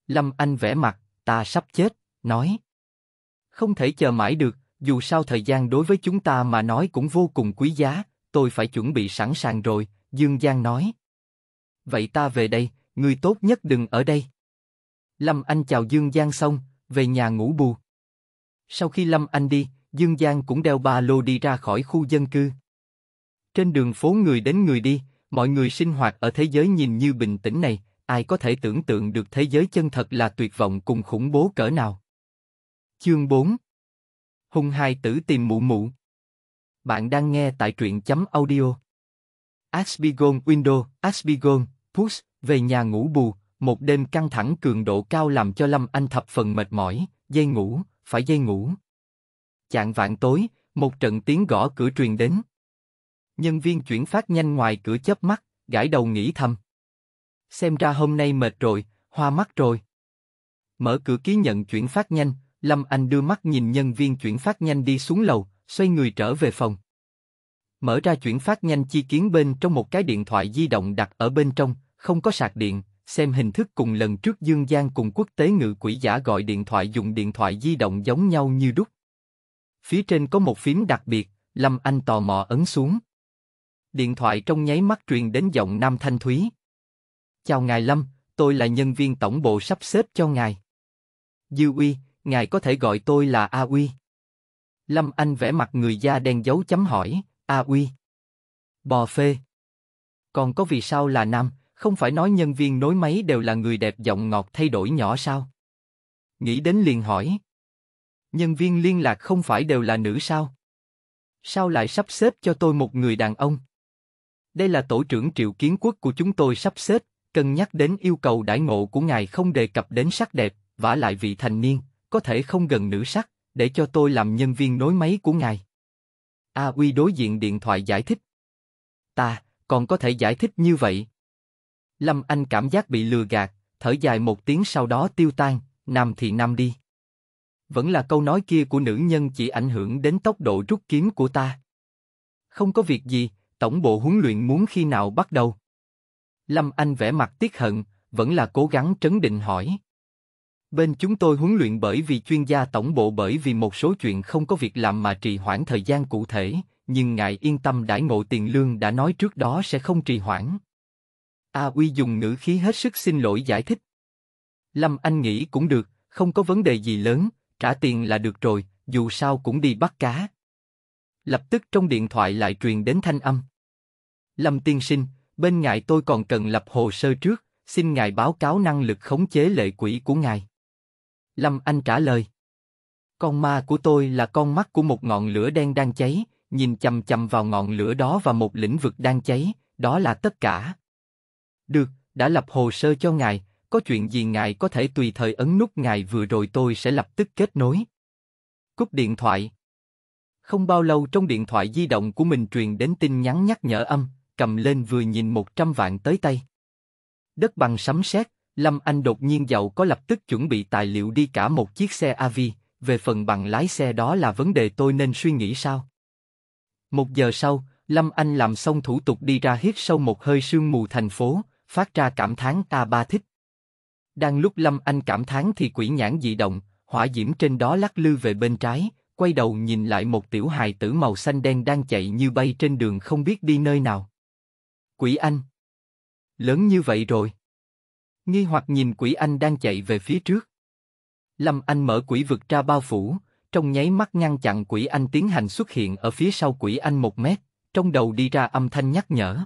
Lâm Anh vẽ mặt, ta sắp chết, nói. Không thể chờ mãi được, dù sao thời gian đối với chúng ta mà nói cũng vô cùng quý giá, tôi phải chuẩn bị sẵn sàng rồi, Dương Giang nói. Vậy ta về đây, người tốt nhất đừng ở đây. Lâm Anh chào Dương Giang xong, về nhà ngủ bù. Sau khi Lâm Anh đi, Dương Giang cũng đeo ba lô đi ra khỏi khu dân cư. Trên đường phố người đến người đi, mọi người sinh hoạt ở thế giới nhìn như bình tĩnh này, ai có thể tưởng tượng được thế giới chân thật là tuyệt vọng cùng khủng bố cỡ nào. Chương 4 Hùng hai tử tìm mụ mụ bạn đang nghe tại truyện chấm audio. Asbigon Window, Asbigon, Push, về nhà ngủ bù, một đêm căng thẳng cường độ cao làm cho Lâm Anh thập phần mệt mỏi, dây ngủ, phải dây ngủ. Chạng vạn tối, một trận tiếng gõ cửa truyền đến. Nhân viên chuyển phát nhanh ngoài cửa chớp mắt, gãi đầu nghĩ thầm. Xem ra hôm nay mệt rồi, hoa mắt rồi. Mở cửa ký nhận chuyển phát nhanh, Lâm Anh đưa mắt nhìn nhân viên chuyển phát nhanh đi xuống lầu, xoay người trở về phòng. Mở ra chuyển phát nhanh chi kiến bên trong một cái điện thoại di động đặt ở bên trong, không có sạc điện, xem hình thức cùng lần trước Dương Giang cùng quốc tế ngự quỷ giả gọi điện thoại dùng điện thoại di động giống nhau như đúc. Phía trên có một phím đặc biệt, Lâm Anh tò mò ấn xuống. Điện thoại trong nháy mắt truyền đến giọng Nam Thanh Thúy. Chào ngài Lâm, tôi là nhân viên tổng bộ sắp xếp cho ngài. Dư Uy, ngài có thể gọi tôi là A Uy. Lâm Anh vẽ mặt người da đen dấu chấm hỏi, a à uy. Bò phê. Còn có vì sao là nam, không phải nói nhân viên nối máy đều là người đẹp giọng ngọt thay đổi nhỏ sao? Nghĩ đến liền hỏi. Nhân viên liên lạc không phải đều là nữ sao? Sao lại sắp xếp cho tôi một người đàn ông? Đây là tổ trưởng triệu kiến quốc của chúng tôi sắp xếp, cân nhắc đến yêu cầu đãi ngộ của ngài không đề cập đến sắc đẹp, vả lại vị thành niên, có thể không gần nữ sắc, để cho tôi làm nhân viên nối máy của ngài. A Uy đối diện điện thoại giải thích. Ta, còn có thể giải thích như vậy. Lâm Anh cảm giác bị lừa gạt, thở dài một tiếng sau đó tiêu tan, nằm thì nằm đi. Vẫn là câu nói kia của nữ nhân chỉ ảnh hưởng đến tốc độ rút kiếm của ta. Không có việc gì, tổng bộ huấn luyện muốn khi nào bắt đầu. Lâm Anh vẻ mặt tiếc hận, vẫn là cố gắng trấn định hỏi. Bên chúng tôi huấn luyện bởi vì chuyên gia tổng bộ bởi vì một số chuyện không có việc làm mà trì hoãn thời gian cụ thể, nhưng ngài yên tâm đãi ngộ tiền lương đã nói trước đó sẽ không trì hoãn. A à, Uy dùng ngữ khí hết sức xin lỗi giải thích. Lâm Anh nghĩ cũng được, không có vấn đề gì lớn, trả tiền là được rồi, dù sao cũng đi bắt cá. Lập tức trong điện thoại lại truyền đến thanh âm. Lâm tiên sinh, bên ngài tôi còn cần lập hồ sơ trước, xin ngài báo cáo năng lực khống chế lệ quỷ của ngài. Lâm Anh trả lời. Con ma của tôi là con mắt của một ngọn lửa đen đang cháy, nhìn chầm chầm vào ngọn lửa đó và một lĩnh vực đang cháy, đó là tất cả. Được, đã lập hồ sơ cho ngài, có chuyện gì ngài có thể tùy thời ấn nút ngài vừa rồi tôi sẽ lập tức kết nối. Cúp điện thoại. Không bao lâu trong điện thoại di động của mình truyền đến tin nhắn nhắc nhở âm, cầm lên vừa nhìn 100 vạn tới tay. Đất bằng sấm sét, Lâm Anh đột nhiên giàu có lập tức chuẩn bị tài liệu đi cả một chiếc xe AV, về phần bằng lái xe đó là vấn đề tôi nên suy nghĩ sao. Một giờ sau, Lâm Anh làm xong thủ tục đi ra hít sâu một hơi sương mù thành phố, phát ra cảm thán ta ba thích. Đang lúc Lâm Anh cảm thán thì quỷ nhãn dị động, hỏa diễm trên đó lắc lư về bên trái, quay đầu nhìn lại một tiểu hài tử màu xanh đen đang chạy như bay trên đường không biết đi nơi nào. Quỷ Anh! Lớn như vậy rồi! nghi hoặc nhìn quỷ anh đang chạy về phía trước. Lâm Anh mở quỷ vực ra bao phủ, trong nháy mắt ngăn chặn quỷ anh tiến hành xuất hiện ở phía sau quỷ anh một mét, trong đầu đi ra âm thanh nhắc nhở.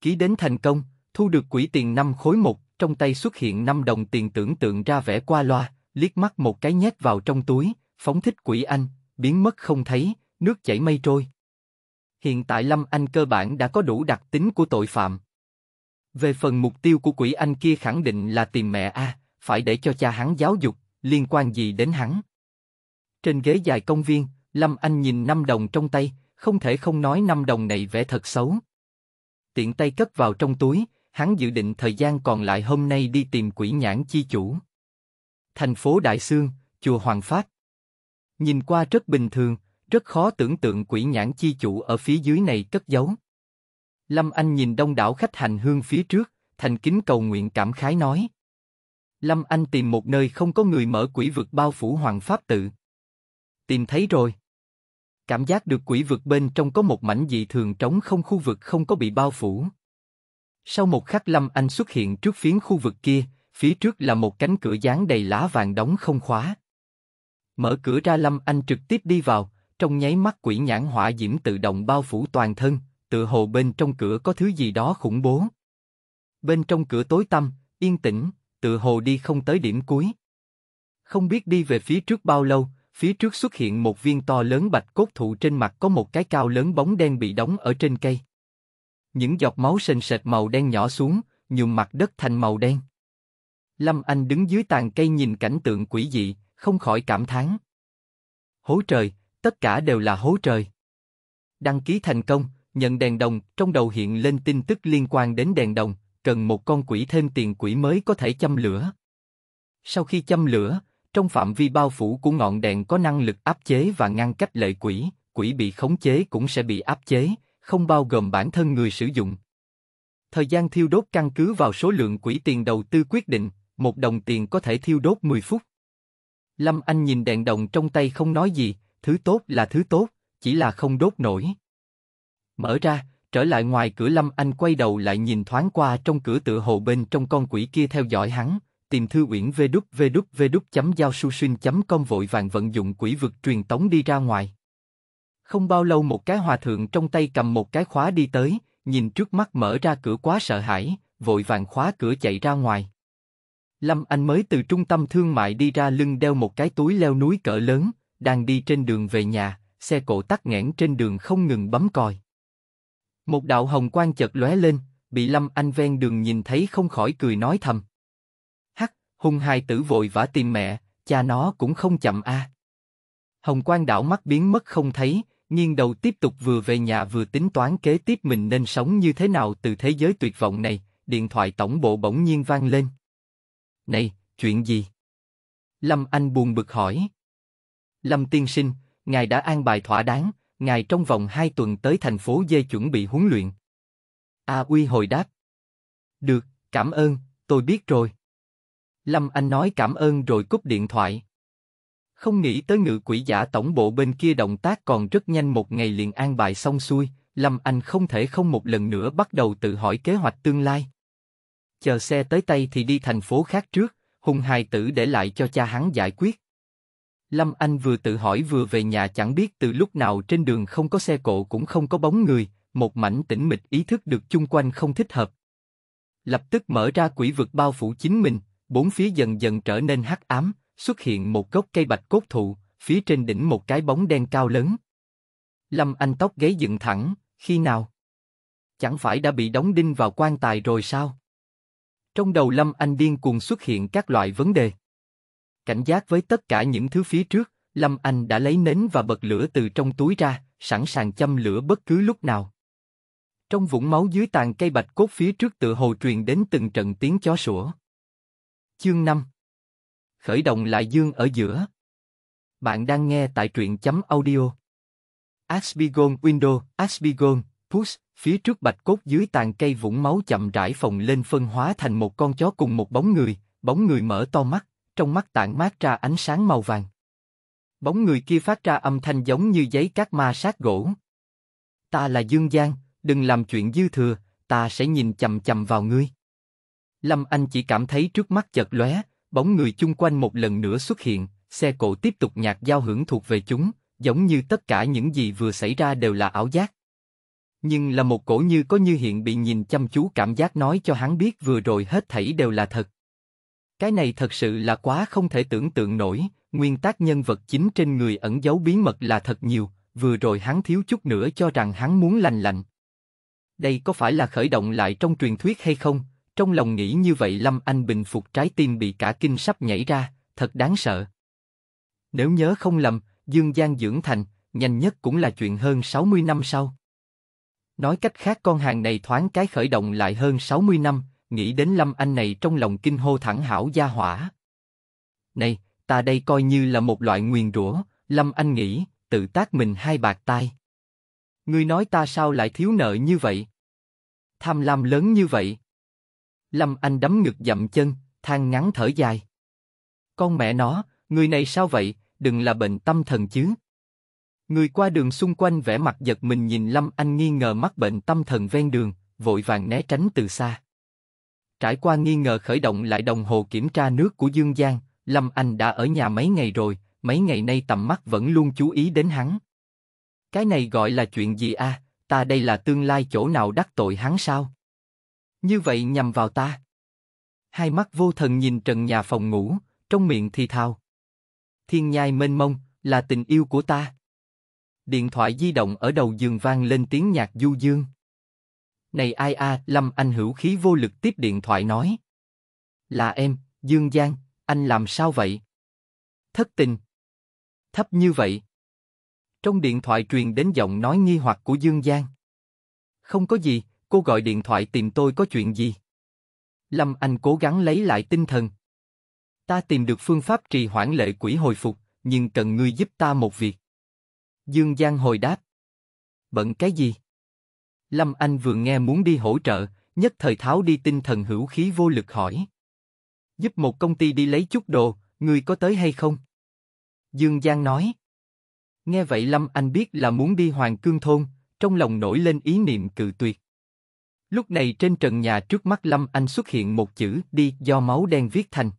Ký đến thành công, thu được quỷ tiền năm khối một, trong tay xuất hiện năm đồng tiền tưởng tượng ra vẻ qua loa, liếc mắt một cái nhét vào trong túi, phóng thích quỷ anh, biến mất không thấy, nước chảy mây trôi. Hiện tại Lâm Anh cơ bản đã có đủ đặc tính của tội phạm. Về phần mục tiêu của quỷ anh kia khẳng định là tìm mẹ a, phải để cho cha hắn giáo dục, liên quan gì đến hắn. Trên ghế dài công viên, Lâm Anh nhìn năm đồng trong tay, không thể không nói năm đồng này vẻ thật xấu. Tiện tay cất vào trong túi, hắn dự định thời gian còn lại hôm nay đi tìm quỷ nhãn chi chủ. Thành phố Đại Sương, chùa Hoàng Phát. Nhìn qua rất bình thường, rất khó tưởng tượng quỷ nhãn chi chủ ở phía dưới này cất giấu. Lâm Anh nhìn đông đảo khách hành hương phía trước, thành kính cầu nguyện cảm khái nói. Lâm Anh tìm một nơi không có người mở quỷ vực bao phủ hoàng pháp tự. Tìm thấy rồi. Cảm giác được quỷ vực bên trong có một mảnh dị thường trống không khu vực không có bị bao phủ. Sau một khắc Lâm Anh xuất hiện trước phiến khu vực kia, phía trước là một cánh cửa dán đầy lá vàng đóng không khóa. Mở cửa ra Lâm Anh trực tiếp đi vào, trong nháy mắt quỷ nhãn hỏa diễm tự động bao phủ toàn thân, tự hồ bên trong cửa có thứ gì đó khủng bố. Bên trong cửa tối tăm, yên tĩnh, tự hồ đi không tới điểm cuối. Không biết đi về phía trước bao lâu, phía trước xuất hiện một viên to lớn bạch cốt thụ trên mặt có một cái cao lớn bóng đen bị đóng ở trên cây. Những giọt máu sền sệt màu đen nhỏ xuống, nhuộm mặt đất thành màu đen. Lâm Anh đứng dưới tàn cây nhìn cảnh tượng quỷ dị, không khỏi cảm thán. Hố trời, tất cả đều là hố trời. Đăng ký thành công, nhận đèn đồng, trong đầu hiện lên tin tức liên quan đến đèn đồng, cần một con quỷ thêm tiền quỷ mới có thể châm lửa. Sau khi châm lửa, trong phạm vi bao phủ của ngọn đèn có năng lực áp chế và ngăn cách lệ quỷ, quỷ bị khống chế cũng sẽ bị áp chế, không bao gồm bản thân người sử dụng. Thời gian thiêu đốt căn cứ vào số lượng quỷ tiền đầu tư quyết định, một đồng tiền có thể thiêu đốt 10 phút. Lâm Anh nhìn đèn đồng trong tay không nói gì, thứ tốt là thứ tốt, chỉ là không đốt nổi. Mở ra, trở lại ngoài cửa Lâm Anh quay đầu lại nhìn thoáng qua trong cửa tựa hồ bên trong con quỷ kia theo dõi hắn, tìm thư uyển vê đúc vê đúc vê đúc chấm giao su xuyên chấm com vội vàng vận dụng quỷ vực truyền tống đi ra ngoài. Không bao lâu một cái hòa thượng trong tay cầm một cái khóa đi tới, nhìn trước mắt mở ra cửa quá sợ hãi, vội vàng khóa cửa chạy ra ngoài. Lâm Anh mới từ trung tâm thương mại đi ra lưng đeo một cái túi leo núi cỡ lớn, đang đi trên đường về nhà, xe cộ tắc nghẽn trên đường không ngừng bấm còi. Một đạo hồng quang chợt lóe lên, bị Lâm Anh ven đường nhìn thấy không khỏi cười nói thầm. Hắc, hung hài tử vội vã tìm mẹ, cha nó cũng không chậm a. À. Hồng quang đảo mắt biến mất không thấy, nghiêng đầu tiếp tục vừa về nhà vừa tính toán kế tiếp mình nên sống như thế nào từ thế giới tuyệt vọng này, điện thoại tổng bộ bỗng nhiên vang lên. Này, chuyện gì? Lâm Anh buồn bực hỏi. Lâm tiên sinh, ngài đã an bài thỏa đáng, ngài trong vòng hai tuần tới thành phố dê chuẩn bị huấn luyện. A Uy hồi đáp. Được, cảm ơn, tôi biết rồi. Lâm Anh nói cảm ơn rồi cúp điện thoại. Không nghĩ tới ngự quỷ giả tổng bộ bên kia động tác còn rất nhanh một ngày liền an bài xong xuôi, Lâm Anh không thể không một lần nữa bắt đầu tự hỏi kế hoạch tương lai. Chờ xe tới tay thì đi thành phố khác trước, Hùng hài tử để lại cho cha hắn giải quyết. Lâm Anh vừa tự hỏi vừa về nhà chẳng biết từ lúc nào trên đường không có xe cộ cũng không có bóng người, một mảnh tĩnh mịch ý thức được chung quanh không thích hợp. Lập tức mở ra quỷ vực bao phủ chính mình, bốn phía dần dần trở nên hắc ám, xuất hiện một gốc cây bạch cốt thụ, phía trên đỉnh một cái bóng đen cao lớn. Lâm Anh tóc gáy dựng thẳng, khi nào? Chẳng phải đã bị đóng đinh vào quan tài rồi sao? Trong đầu Lâm Anh điên cuồng xuất hiện các loại vấn đề cảnh giác với tất cả những thứ phía trước, Lâm Anh đã lấy nến và bật lửa từ trong túi ra, sẵn sàng châm lửa bất cứ lúc nào. Trong vũng máu dưới tàn cây bạch cốt phía trước tự hồ truyền đến từng trận tiếng chó sủa. Chương 5 Khởi động lại dương ở giữa Bạn đang nghe tại truyện chấm audio Asbigon Window, Asbigon, Push, phía trước bạch cốt dưới tàn cây vũng máu chậm rãi phồng lên phân hóa thành một con chó cùng một bóng người, bóng người mở to mắt trong mắt tản mát ra ánh sáng màu vàng. Bóng người kia phát ra âm thanh giống như giấy cát ma sát gỗ. Ta là Dương Giang, đừng làm chuyện dư thừa, ta sẽ nhìn chầm chầm vào ngươi. Lâm Anh chỉ cảm thấy trước mắt chật lóe, bóng người chung quanh một lần nữa xuất hiện, xe cộ tiếp tục nhạc giao hưởng thuộc về chúng, giống như tất cả những gì vừa xảy ra đều là ảo giác. Nhưng là một cổ như có như hiện bị nhìn chăm chú cảm giác nói cho hắn biết vừa rồi hết thảy đều là thật. Cái này thật sự là quá không thể tưởng tượng nổi, nguyên tác nhân vật chính trên người ẩn giấu bí mật là thật nhiều, vừa rồi hắn thiếu chút nữa cho rằng hắn muốn lành lạnh. Đây có phải là khởi động lại trong truyền thuyết hay không? Trong lòng nghĩ như vậy Lâm Anh bình phục trái tim bị cả kinh sắp nhảy ra, thật đáng sợ. Nếu nhớ không lầm, Dương Giang dưỡng thành, nhanh nhất cũng là chuyện hơn 60 năm sau. Nói cách khác con hàng này thoáng cái khởi động lại hơn 60 năm, nghĩ đến Lâm Anh này trong lòng kinh hô thẳng hảo gia hỏa. Này, ta đây coi như là một loại nguyền rủa, Lâm Anh nghĩ, tự tác mình hai bạc tai. Ngươi nói ta sao lại thiếu nợ như vậy? Tham lam lớn như vậy. Lâm Anh đấm ngực dậm chân, than ngắn thở dài. Con mẹ nó, người này sao vậy, đừng là bệnh tâm thần chứ. Người qua đường xung quanh vẻ mặt giật mình nhìn Lâm Anh nghi ngờ mắc bệnh tâm thần ven đường, vội vàng né tránh từ xa. Trải qua nghi ngờ khởi động lại đồng hồ kiểm tra nước của Dương Giang, Lâm Anh đã ở nhà mấy ngày rồi, mấy ngày nay tầm mắt vẫn luôn chú ý đến hắn. Cái này gọi là chuyện gì a? À? Ta đây là tương lai chỗ nào đắc tội hắn sao? Như vậy nhằm vào ta. Hai mắt vô thần nhìn trần nhà phòng ngủ, trong miệng thì thào. Thiên nhai mênh mông, là tình yêu của ta. Điện thoại di động ở đầu giường vang lên tiếng nhạc du dương. Này ai a, Lâm Anh hữu khí vô lực tiếp điện thoại nói. Là em, Dương Giang, anh làm sao vậy? Thất tình. Thấp như vậy. Trong điện thoại truyền đến giọng nói nghi hoặc của Dương Giang. Không có gì, cô gọi điện thoại tìm tôi có chuyện gì? Lâm Anh cố gắng lấy lại tinh thần. Ta tìm được phương pháp trì hoãn lệ quỷ hồi phục, nhưng cần ngươi giúp ta một việc. Dương Giang hồi đáp. Bận cái gì? Lâm Anh vừa nghe muốn đi hỗ trợ, nhất thời tháo đi tinh thần hữu khí vô lực hỏi. Giúp một công ty đi lấy chút đồ, người có tới hay không? Dương Giang nói. Nghe vậy Lâm Anh biết là muốn đi Hoàng Cương Thôn, trong lòng nổi lên ý niệm cự tuyệt. Lúc này trên trần nhà trước mắt Lâm Anh xuất hiện một chữ đi do máu đen viết thành.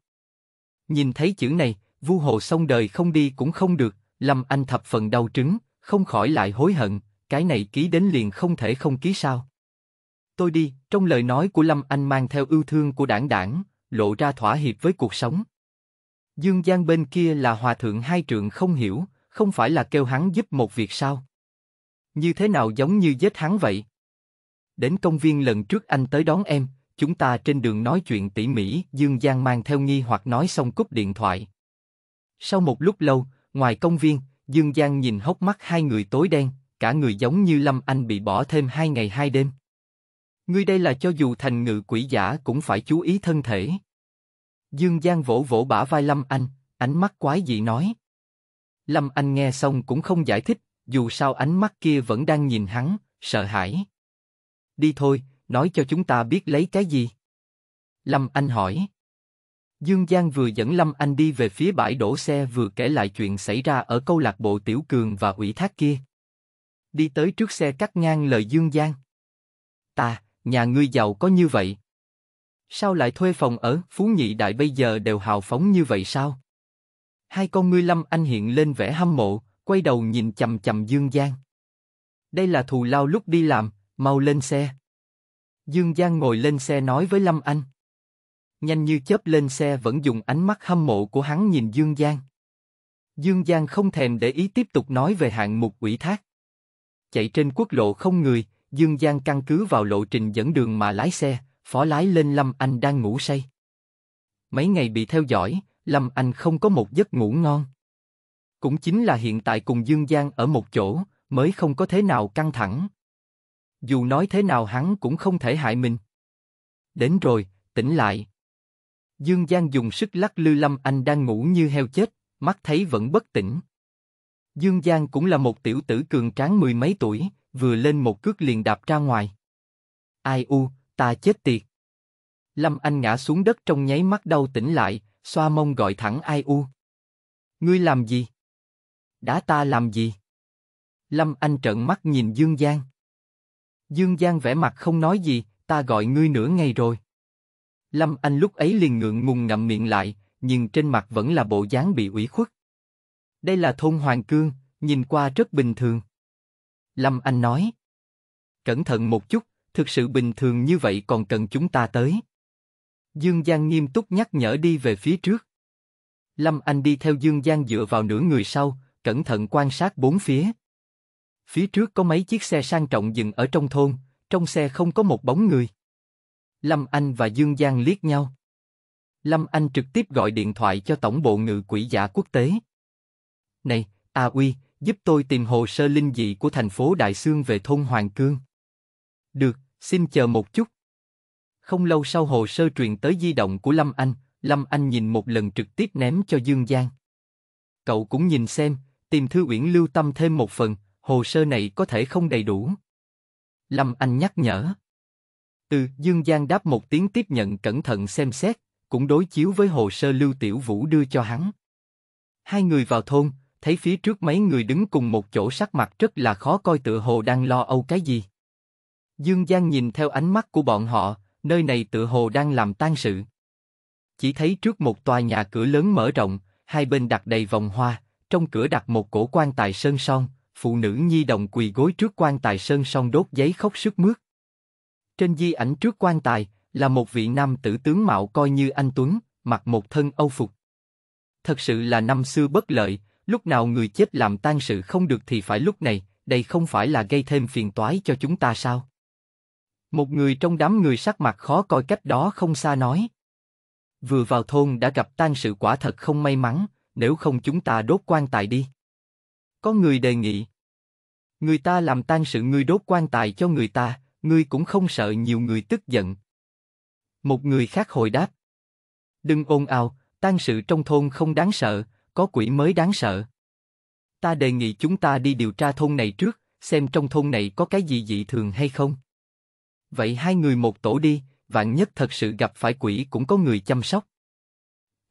Nhìn thấy chữ này, vu hồ xong đời không đi cũng không được, Lâm Anh thập phần đau trứng, không khỏi lại hối hận, cái này ký đến liền không thể không ký sao? Tôi đi, trong lời nói của Lâm Anh mang theo ưu thương của đảng đảng, lộ ra thỏa hiệp với cuộc sống. Dương Giang bên kia là hòa thượng hai trượng không hiểu, không phải là kêu hắn giúp một việc sao? Như thế nào giống như giết hắn vậy? Đến công viên lần trước anh tới đón em, chúng ta trên đường nói chuyện tỉ mỉ, Dương Giang mang theo nghi hoặc nói xong cúp điện thoại. Sau một lúc lâu, ngoài công viên, Dương Giang nhìn hốc mắt hai người tối đen, cả người giống như Lâm Anh bị bỏ thêm hai ngày hai đêm. Ngươi đây là cho dù thành ngự quỷ giả cũng phải chú ý thân thể. Dương Giang vỗ vỗ bả vai Lâm Anh, ánh mắt quái dị nói. Lâm Anh nghe xong cũng không giải thích, dù sao ánh mắt kia vẫn đang nhìn hắn, sợ hãi. Đi thôi, nói cho chúng ta biết lấy cái gì. Lâm Anh hỏi. Dương Giang vừa dẫn Lâm Anh đi về phía bãi đổ xe vừa kể lại chuyện xảy ra ở câu lạc bộ Tiểu Cường và ủy thác kia đi tới trước xe cắt ngang lời Dương Giang. Ta, nhà ngươi giàu có như vậy. Sao lại thuê phòng ở Phú Nhị Đại bây giờ đều hào phóng như vậy sao? Hai con ngươi Lâm Anh hiện lên vẻ hâm mộ, quay đầu nhìn chầm chầm Dương Giang. Đây là thù lao lúc đi làm, mau lên xe. Dương Giang ngồi lên xe nói với Lâm Anh. Nhanh như chớp lên xe vẫn dùng ánh mắt hâm mộ của hắn nhìn Dương Giang. Dương Giang không thèm để ý tiếp tục nói về hạng mục ủy thác chạy trên quốc lộ không người, Dương Giang căn cứ vào lộ trình dẫn đường mà lái xe, phó lái lên Lâm Anh đang ngủ say. Mấy ngày bị theo dõi, Lâm Anh không có một giấc ngủ ngon. Cũng chính là hiện tại cùng Dương Giang ở một chỗ, mới không có thế nào căng thẳng. Dù nói thế nào hắn cũng không thể hại mình. Đến rồi, tỉnh lại. Dương Giang dùng sức lắc lư Lâm Anh đang ngủ như heo chết, mắt thấy vẫn bất tỉnh. Dương Giang cũng là một tiểu tử cường tráng mười mấy tuổi, vừa lên một cước liền đạp ra ngoài. Ai u, ta chết tiệt. Lâm Anh ngã xuống đất trong nháy mắt đau tỉnh lại, xoa mông gọi thẳng ai u. Ngươi làm gì? Đã ta làm gì? Lâm Anh trợn mắt nhìn Dương Giang. Dương Giang vẻ mặt không nói gì, ta gọi ngươi nửa ngày rồi. Lâm Anh lúc ấy liền ngượng ngùng ngậm miệng lại, nhưng trên mặt vẫn là bộ dáng bị ủy khuất. Đây là thôn Hoàng Cương, nhìn qua rất bình thường. Lâm Anh nói. Cẩn thận một chút, thực sự bình thường như vậy còn cần chúng ta tới. Dương Giang nghiêm túc nhắc nhở đi về phía trước. Lâm Anh đi theo Dương Giang dựa vào nửa người sau, cẩn thận quan sát bốn phía. Phía trước có mấy chiếc xe sang trọng dừng ở trong thôn, trong xe không có một bóng người. Lâm Anh và Dương Giang liếc nhau. Lâm Anh trực tiếp gọi điện thoại cho tổng bộ ngự quỹ giả quốc tế. Này, A à Uy, giúp tôi tìm hồ sơ linh dị của thành phố Đại Sương về thôn Hoàng Cương. Được, xin chờ một chút. Không lâu sau hồ sơ truyền tới di động của Lâm Anh, Lâm Anh nhìn một lần trực tiếp ném cho Dương Giang. Cậu cũng nhìn xem, tìm Thư Uyển lưu tâm thêm một phần, hồ sơ này có thể không đầy đủ. Lâm Anh nhắc nhở. Từ Dương Giang đáp một tiếng tiếp nhận cẩn thận xem xét, cũng đối chiếu với hồ sơ Lưu Tiểu Vũ đưa cho hắn. Hai người vào thôn, thấy phía trước mấy người đứng cùng một chỗ sắc mặt rất là khó coi tựa hồ đang lo âu cái gì. Dương Giang nhìn theo ánh mắt của bọn họ, nơi này tựa hồ đang làm tan sự. Chỉ thấy trước một tòa nhà cửa lớn mở rộng, hai bên đặt đầy vòng hoa, trong cửa đặt một cổ quan tài sơn son, phụ nữ nhi đồng quỳ gối trước quan tài sơn son đốt giấy khóc sức mướt. Trên di ảnh trước quan tài là một vị nam tử tướng mạo coi như anh Tuấn, mặc một thân âu phục. Thật sự là năm xưa bất lợi, lúc nào người chết làm tan sự không được thì phải lúc này, đây không phải là gây thêm phiền toái cho chúng ta sao? Một người trong đám người sắc mặt khó coi cách đó không xa nói. Vừa vào thôn đã gặp tan sự quả thật không may mắn, nếu không chúng ta đốt quan tài đi. Có người đề nghị. Người ta làm tan sự ngươi đốt quan tài cho người ta, ngươi cũng không sợ nhiều người tức giận. Một người khác hồi đáp. Đừng ồn ào, tan sự trong thôn không đáng sợ, có quỷ mới đáng sợ. Ta đề nghị chúng ta đi điều tra thôn này trước, xem trong thôn này có cái gì dị thường hay không. Vậy hai người một tổ đi, vạn nhất thật sự gặp phải quỷ cũng có người chăm sóc.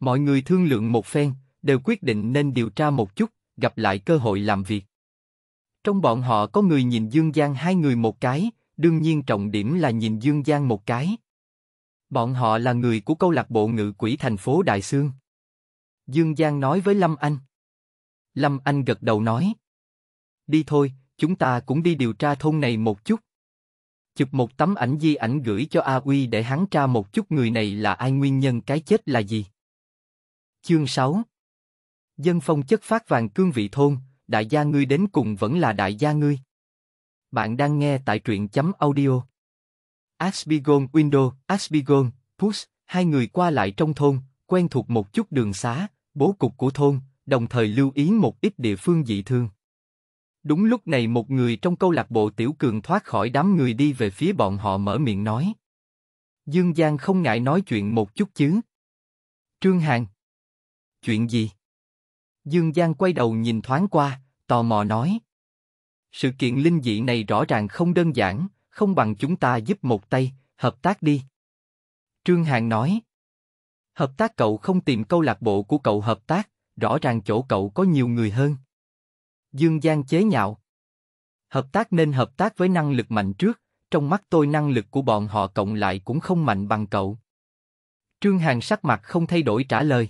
Mọi người thương lượng một phen, đều quyết định nên điều tra một chút, gặp lại cơ hội làm việc. Trong bọn họ có người nhìn Dương Giang hai người một cái, đương nhiên trọng điểm là nhìn Dương Giang một cái. Bọn họ là người của câu lạc bộ ngự quỷ thành phố Đại Sương. Dương Giang nói với Lâm Anh. Lâm Anh gật đầu nói. Đi thôi, chúng ta cũng đi điều tra thôn này một chút. Chụp một tấm ảnh di ảnh gửi cho A Uy để hắn tra một chút người này là ai nguyên nhân cái chết là gì. Chương 6 Dân phong chất phát vàng cương vị thôn, đại gia ngươi đến cùng vẫn là đại gia ngươi. Bạn đang nghe tại truyện chấm audio. Asbigon Window, Asbigon, Push, hai người qua lại trong thôn, quen thuộc một chút đường xá bố cục của thôn, đồng thời lưu ý một ít địa phương dị thương. Đúng lúc này một người trong câu lạc bộ Tiểu Cường thoát khỏi đám người đi về phía bọn họ mở miệng nói. Dương Giang không ngại nói chuyện một chút chứ. Trương Hàn. Chuyện gì? Dương Giang quay đầu nhìn thoáng qua, tò mò nói. Sự kiện linh dị này rõ ràng không đơn giản, không bằng chúng ta giúp một tay, hợp tác đi. Trương Hàn nói. Hợp tác cậu không tìm câu lạc bộ của cậu hợp tác, rõ ràng chỗ cậu có nhiều người hơn. Dương Giang chế nhạo. Hợp tác nên hợp tác với năng lực mạnh trước, trong mắt tôi năng lực của bọn họ cộng lại cũng không mạnh bằng cậu. Trương Hàn sắc mặt không thay đổi trả lời.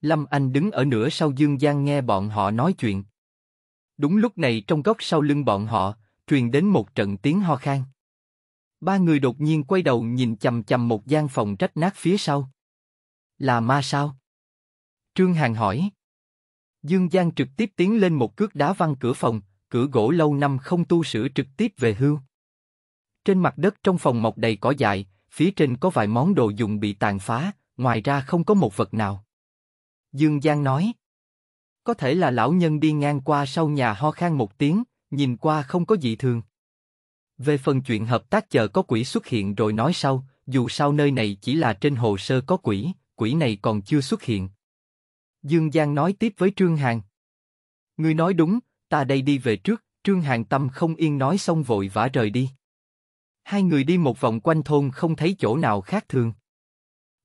Lâm Anh đứng ở nửa sau Dương Giang nghe bọn họ nói chuyện. Đúng lúc này trong góc sau lưng bọn họ, truyền đến một trận tiếng ho khan. Ba người đột nhiên quay đầu nhìn chầm chầm một gian phòng rách nát phía sau. Là ma sao? Trương Hàn hỏi. Dương Giang trực tiếp tiến lên một cước đá văng cửa phòng, cửa gỗ lâu năm không tu sửa trực tiếp về hưu. Trên mặt đất trong phòng mọc đầy cỏ dại, phía trên có vài món đồ dùng bị tàn phá, ngoài ra không có một vật nào. Dương Giang nói. Có thể là lão nhân đi ngang qua sau nhà ho khan một tiếng, nhìn qua không có gì thường. Về phần chuyện hợp tác chờ có quỷ xuất hiện rồi nói sau, dù sao nơi này chỉ là trên hồ sơ có quỷ, quỷ này còn chưa xuất hiện. Dương Giang nói tiếp với Trương Hàn. Ngươi nói đúng, ta đây đi về trước, Trương Hàn tâm không yên nói xong vội vã rời đi. Hai người đi một vòng quanh thôn không thấy chỗ nào khác thường.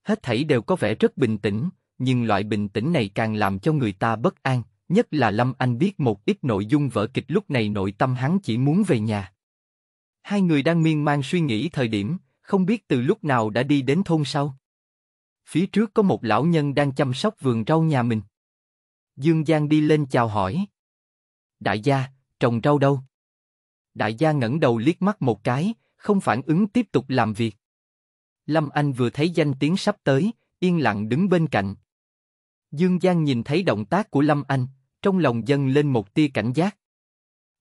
Hết thảy đều có vẻ rất bình tĩnh, nhưng loại bình tĩnh này càng làm cho người ta bất an, nhất là Lâm Anh biết một ít nội dung vở kịch lúc này nội tâm hắn chỉ muốn về nhà. Hai người đang miên man suy nghĩ thời điểm, không biết từ lúc nào đã đi đến thôn sau. Phía trước có một lão nhân đang chăm sóc vườn rau nhà mình. Dương Giang đi lên chào hỏi. Đại gia, trồng rau đâu? Đại gia ngẩng đầu liếc mắt một cái, không phản ứng tiếp tục làm việc. Lâm Anh vừa thấy danh tiếng sắp tới, yên lặng đứng bên cạnh. Dương Giang nhìn thấy động tác của Lâm Anh, trong lòng dâng lên một tia cảnh giác.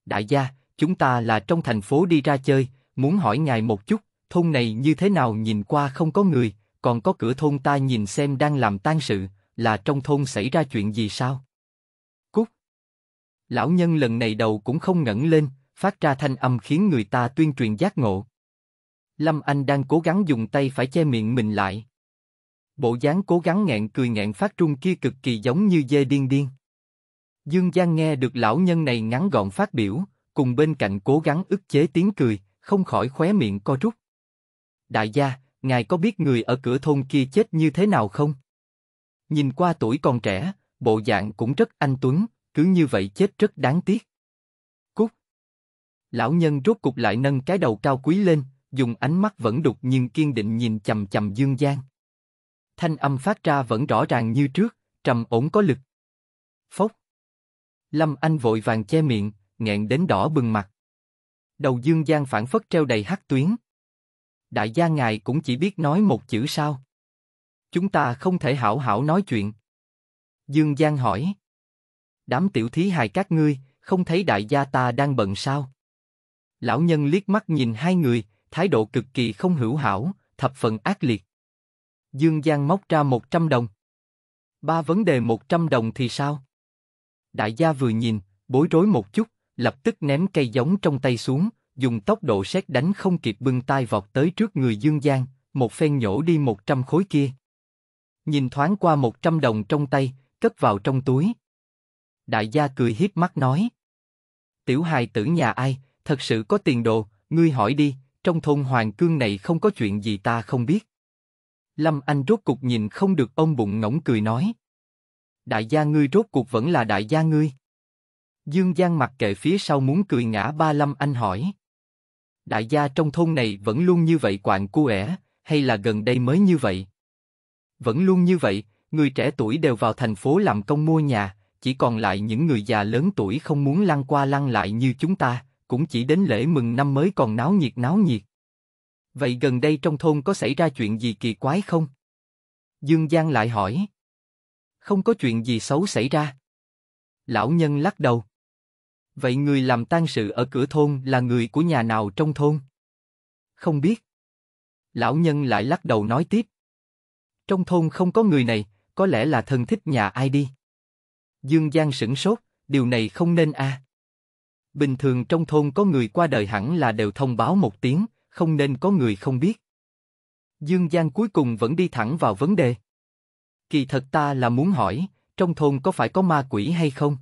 Đại gia, chúng ta là trong thành phố đi ra chơi, muốn hỏi ngài một chút, thôn này như thế nào nhìn qua không có người, còn có cửa thôn ta nhìn xem đang làm tan sự, là trong thôn xảy ra chuyện gì sao? Cút! Lão nhân lần này đầu cũng không ngẩng lên, phát ra thanh âm khiến người ta tuyên truyền giác ngộ. Lâm Anh đang cố gắng dùng tay phải che miệng mình lại. Bộ dáng cố gắng nghẹn cười nghẹn phát trung kia cực kỳ giống như dê điên điên. Dương Giang nghe được lão nhân này ngắn gọn phát biểu, cùng bên cạnh cố gắng ức chế tiếng cười, không khỏi khóe miệng co rút. Đại gia, ngài có biết người ở cửa thôn kia chết như thế nào không? Nhìn qua tuổi còn trẻ, bộ dạng cũng rất anh tuấn, cứ như vậy chết rất đáng tiếc. Cút! Lão nhân rốt cục lại nâng cái đầu cao quý lên, dùng ánh mắt vẫn đục nhưng kiên định nhìn chầm chầm dương gian. Thanh âm phát ra vẫn rõ ràng như trước, trầm ổn có lực. Phốc! Lâm Anh vội vàng che miệng, nghẹn đến đỏ bừng mặt. Đầu dương gian phản phất treo đầy hắc tuyến đại gia ngài cũng chỉ biết nói một chữ sao? Chúng ta không thể hảo hảo nói chuyện. Dương Giang hỏi. Đám tiểu thí hài các ngươi, không thấy đại gia ta đang bận sao? Lão nhân liếc mắt nhìn hai người, thái độ cực kỳ không hữu hảo, thập phần ác liệt. Dương Giang móc ra 100 đồng. Ba vấn đề 100 đồng thì sao? Đại gia vừa nhìn, bối rối một chút, lập tức ném cây giống trong tay xuống, dùng tốc độ sét đánh không kịp bưng tay vọt tới trước người Dương Giang, một phen nhổ đi 100 khối kia. Nhìn thoáng qua 100 đồng trong tay, cất vào trong túi. Đại gia cười hiếp mắt nói. Tiểu hài tử nhà ai, thật sự có tiền đồ, ngươi hỏi đi, trong thôn Hoàng Cương này không có chuyện gì ta không biết. Lâm Anh rốt cục nhìn không được ông bụng ngỗng cười nói. Đại gia ngươi rốt cuộc vẫn là đại gia ngươi. Dương Giang mặc kệ phía sau muốn cười ngã ba Lâm Anh hỏi đại gia trong thôn này vẫn luôn như vậy quạng cuể, hay là gần đây mới như vậy? Vẫn luôn như vậy, người trẻ tuổi đều vào thành phố làm công mua nhà, chỉ còn lại những người già lớn tuổi không muốn lăn qua lăn lại như chúng ta, cũng chỉ đến lễ mừng năm mới còn náo nhiệt náo nhiệt. Vậy gần đây trong thôn có xảy ra chuyện gì kỳ quái không? Dương Giang lại hỏi. Không có chuyện gì xấu xảy ra. Lão nhân lắc đầu. Vậy người làm tang sự ở cửa thôn là người của nhà nào trong thôn? Không biết. Lão nhân lại lắc đầu nói tiếp. Trong thôn không có người này, có lẽ là thân thích nhà ai đi. Dương Giang sửng sốt, điều này không nên a. À. Bình thường trong thôn có người qua đời hẳn là đều thông báo một tiếng, không nên có người không biết. Dương Giang cuối cùng vẫn đi thẳng vào vấn đề. Kỳ thật ta là muốn hỏi, trong thôn có phải có ma quỷ hay không?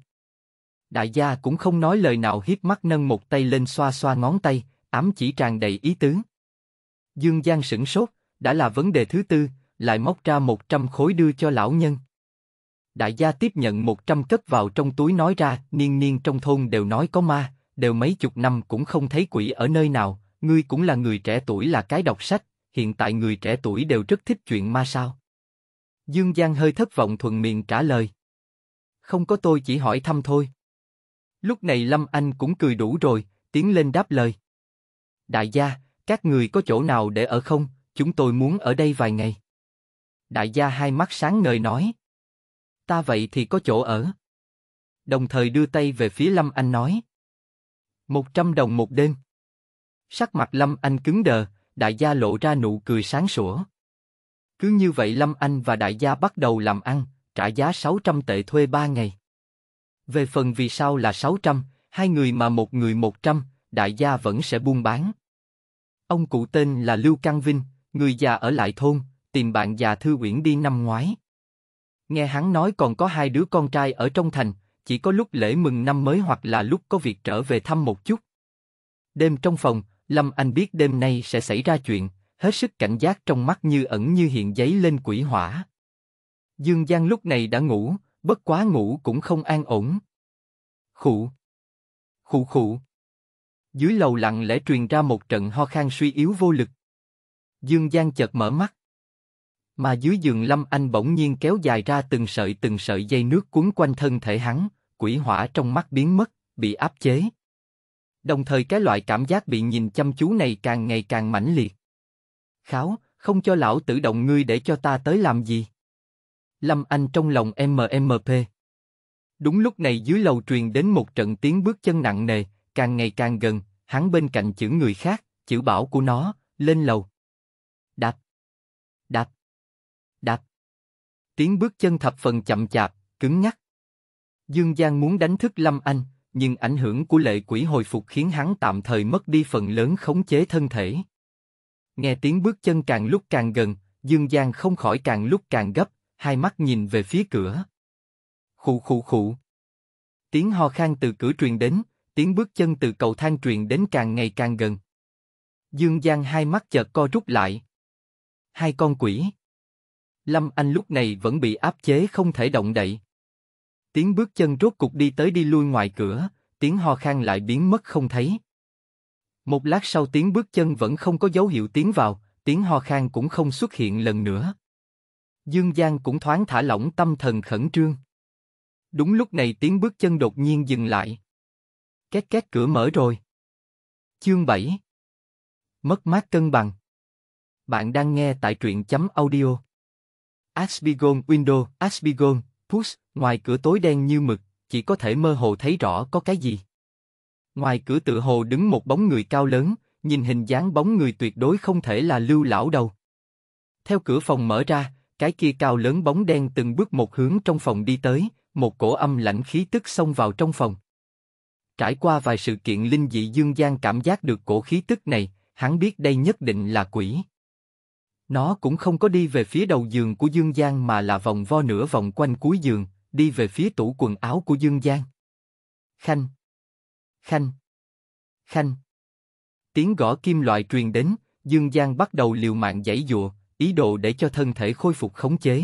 Đại gia cũng không nói lời nào hiếp mắt nâng một tay lên xoa xoa ngón tay, ám chỉ tràn đầy ý tứ. Dương Giang sửng sốt, đã là vấn đề thứ tư, lại móc ra một trăm khối đưa cho lão nhân. Đại gia tiếp nhận một trăm cất vào trong túi nói ra, niên niên trong thôn đều nói có ma, đều mấy chục năm cũng không thấy quỷ ở nơi nào, ngươi cũng là người trẻ tuổi là cái đọc sách, hiện tại người trẻ tuổi đều rất thích chuyện ma sao. Dương Giang hơi thất vọng thuần miệng trả lời. Không có tôi chỉ hỏi thăm thôi. Lúc này Lâm Anh cũng cười đủ rồi, tiến lên đáp lời. Đại gia, các người có chỗ nào để ở không? Chúng tôi muốn ở đây vài ngày. Đại gia hai mắt sáng ngời nói. Ta vậy thì có chỗ ở. Đồng thời đưa tay về phía Lâm Anh nói. Một trăm đồng một đêm. Sắc mặt Lâm Anh cứng đờ, đại gia lộ ra nụ cười sáng sủa. Cứ như vậy Lâm Anh và đại gia bắt đầu làm ăn, trả giá sáu trăm tệ thuê ba ngày. Về phần vì sao là 600, hai người mà một người 100, đại gia vẫn sẽ buôn bán. Ông cụ tên là Lưu Căng Vinh, người già ở lại thôn, tìm bạn già Thư Uyển đi năm ngoái. Nghe hắn nói còn có hai đứa con trai ở trong thành, chỉ có lúc lễ mừng năm mới hoặc là lúc có việc trở về thăm một chút. Đêm trong phòng, Lâm Anh biết đêm nay sẽ xảy ra chuyện, hết sức cảnh giác trong mắt như ẩn như hiện giấy lên quỷ hỏa. Dương Giang lúc này đã ngủ, bất quá ngủ cũng không an ổn. Khụ, khụ khụ. Dưới lầu lặng lẽ truyền ra một trận ho khan suy yếu vô lực. Dương Giang chợt mở mắt. Mà dưới giường Lâm Anh bỗng nhiên kéo dài ra từng sợi từng sợi dây nước cuốn quanh thân thể hắn, quỷ hỏa trong mắt biến mất, bị áp chế. Đồng thời cái loại cảm giác bị nhìn chăm chú này càng ngày càng mãnh liệt. Kháo, không cho lão tử động ngươi để cho ta tới làm gì? Lâm Anh trong lòng MMP. Đúng lúc này dưới lầu truyền đến một trận tiếng bước chân nặng nề, càng ngày càng gần, hắn bên cạnh chữ người khác, chữ bảo của nó, lên lầu. Đạp. Đạp. Đạp. Tiếng bước chân thập phần chậm chạp, cứng nhắc. Dương Giang muốn đánh thức Lâm Anh, nhưng ảnh hưởng của lệ quỷ hồi phục khiến hắn tạm thời mất đi phần lớn khống chế thân thể. Nghe tiếng bước chân càng lúc càng gần, Dương Giang không khỏi càng lúc càng gấp, hai mắt nhìn về phía cửa. Khụ khụ khụ. Tiếng ho khan từ cửa truyền đến, tiếng bước chân từ cầu thang truyền đến càng ngày càng gần. Dương Giang hai mắt chợt co rút lại. Hai con quỷ. Lâm Anh lúc này vẫn bị áp chế không thể động đậy. Tiếng bước chân rốt cục đi tới đi lui ngoài cửa, tiếng ho khan lại biến mất không thấy. Một lát sau tiếng bước chân vẫn không có dấu hiệu tiến vào, tiếng ho khan cũng không xuất hiện lần nữa. Dương Giang cũng thoáng thả lỏng tâm thần khẩn trương. Đúng lúc này tiếng bước chân đột nhiên dừng lại. Két két cửa mở rồi. Chương 7 Mất mát cân bằng Bạn đang nghe tại truyện chấm audio. Asbigon Window, Asbigon, Push, ngoài cửa tối đen như mực, chỉ có thể mơ hồ thấy rõ có cái gì. Ngoài cửa tự hồ đứng một bóng người cao lớn, nhìn hình dáng bóng người tuyệt đối không thể là lưu lão đầu. Theo cửa phòng mở ra, cái kia cao lớn bóng đen từng bước một hướng trong phòng đi tới, một cổ âm lãnh khí tức xông vào trong phòng. Trải qua vài sự kiện linh dị dương gian cảm giác được cổ khí tức này, hắn biết đây nhất định là quỷ. Nó cũng không có đi về phía đầu giường của Dương Giang mà là vòng vo nửa vòng quanh cuối giường, đi về phía tủ quần áo của Dương Giang. Khanh! Khanh! Khanh! Tiếng gõ kim loại truyền đến, Dương Giang bắt đầu liều mạng giãy dụa, ý đồ để cho thân thể khôi phục khống chế.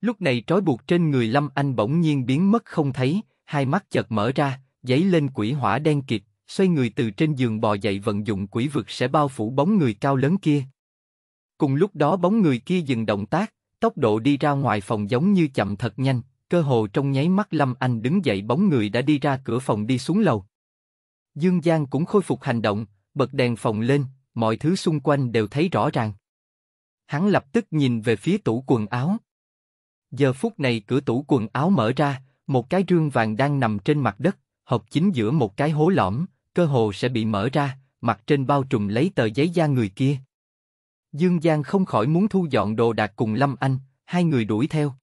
Lúc này trói buộc trên người Lâm Anh bỗng nhiên biến mất không thấy, hai mắt chợt mở ra, giấy lên quỷ hỏa đen kịt, xoay người từ trên giường bò dậy vận dụng quỷ vực sẽ bao phủ bóng người cao lớn kia. Cùng lúc đó bóng người kia dừng động tác, tốc độ đi ra ngoài phòng giống như chậm thật nhanh, cơ hồ trong nháy mắt Lâm Anh đứng dậy bóng người đã đi ra cửa phòng đi xuống lầu. Dương Giang cũng khôi phục hành động, bật đèn phòng lên, mọi thứ xung quanh đều thấy rõ ràng. Hắn lập tức nhìn về phía tủ quần áo. Giờ phút này cửa tủ quần áo mở ra, một cái rương vàng đang nằm trên mặt đất, hộp chính giữa một cái hố lõm, cơ hồ sẽ bị mở ra, mặt trên bao trùm lấy tờ giấy da người kia. Dương Giang không khỏi muốn thu dọn đồ đạc cùng Lâm Anh, hai người đuổi theo.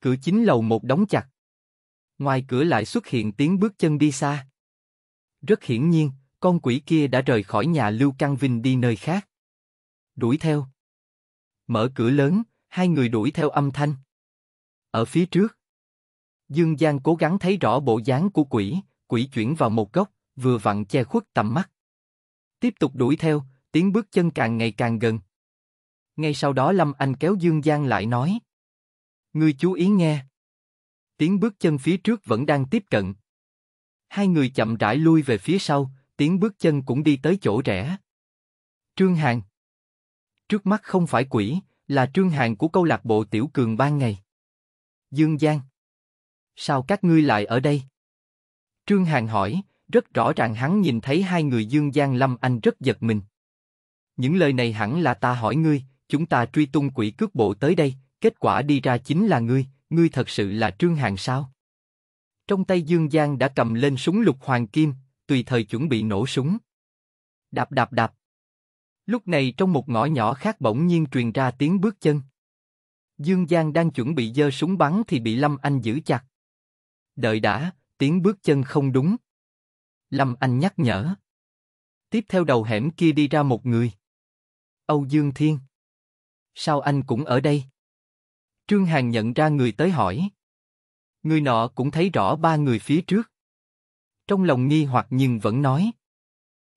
Cửa chính lầu một đóng chặt. Ngoài cửa lại xuất hiện tiếng bước chân đi xa. Rất hiển nhiên, con quỷ kia đã rời khỏi nhà Lưu Căng Vinh đi nơi khác. Đuổi theo. Mở cửa lớn, hai người đuổi theo âm thanh. Ở phía trước, Dương Giang cố gắng thấy rõ bộ dáng của quỷ, quỷ chuyển vào một góc, vừa vặn che khuất tầm mắt. Tiếp tục đuổi theo, tiếng bước chân càng ngày càng gần. Ngay sau đó Lâm Anh kéo Dương Giang lại nói. người chú ý nghe. Tiếng bước chân phía trước vẫn đang tiếp cận. Hai người chậm rãi lui về phía sau, tiếng bước chân cũng đi tới chỗ rẽ. Trương Hàn Trước mắt không phải quỷ, là trương hàng của câu lạc bộ tiểu cường ban ngày. Dương Giang. Sao các ngươi lại ở đây? Trương Hàng hỏi, rất rõ ràng hắn nhìn thấy hai người Dương Giang Lâm Anh rất giật mình. Những lời này hẳn là ta hỏi ngươi, chúng ta truy tung quỷ cướp bộ tới đây, kết quả đi ra chính là ngươi, ngươi thật sự là Trương Hàng sao? Trong tay Dương Giang đã cầm lên súng lục hoàng kim, tùy thời chuẩn bị nổ súng. Đạp đạp đạp. Lúc này trong một ngõ nhỏ khác bỗng nhiên truyền ra tiếng bước chân. Dương Giang đang chuẩn bị giơ súng bắn thì bị Lâm Anh giữ chặt. Đợi đã, tiếng bước chân không đúng. Lâm Anh nhắc nhở. Tiếp theo đầu hẻm kia đi ra một người. Âu Dương Thiên. Sao anh cũng ở đây? Trương Hàn nhận ra người tới hỏi. Người nọ cũng thấy rõ ba người phía trước. Trong lòng nghi hoặc nhưng vẫn nói.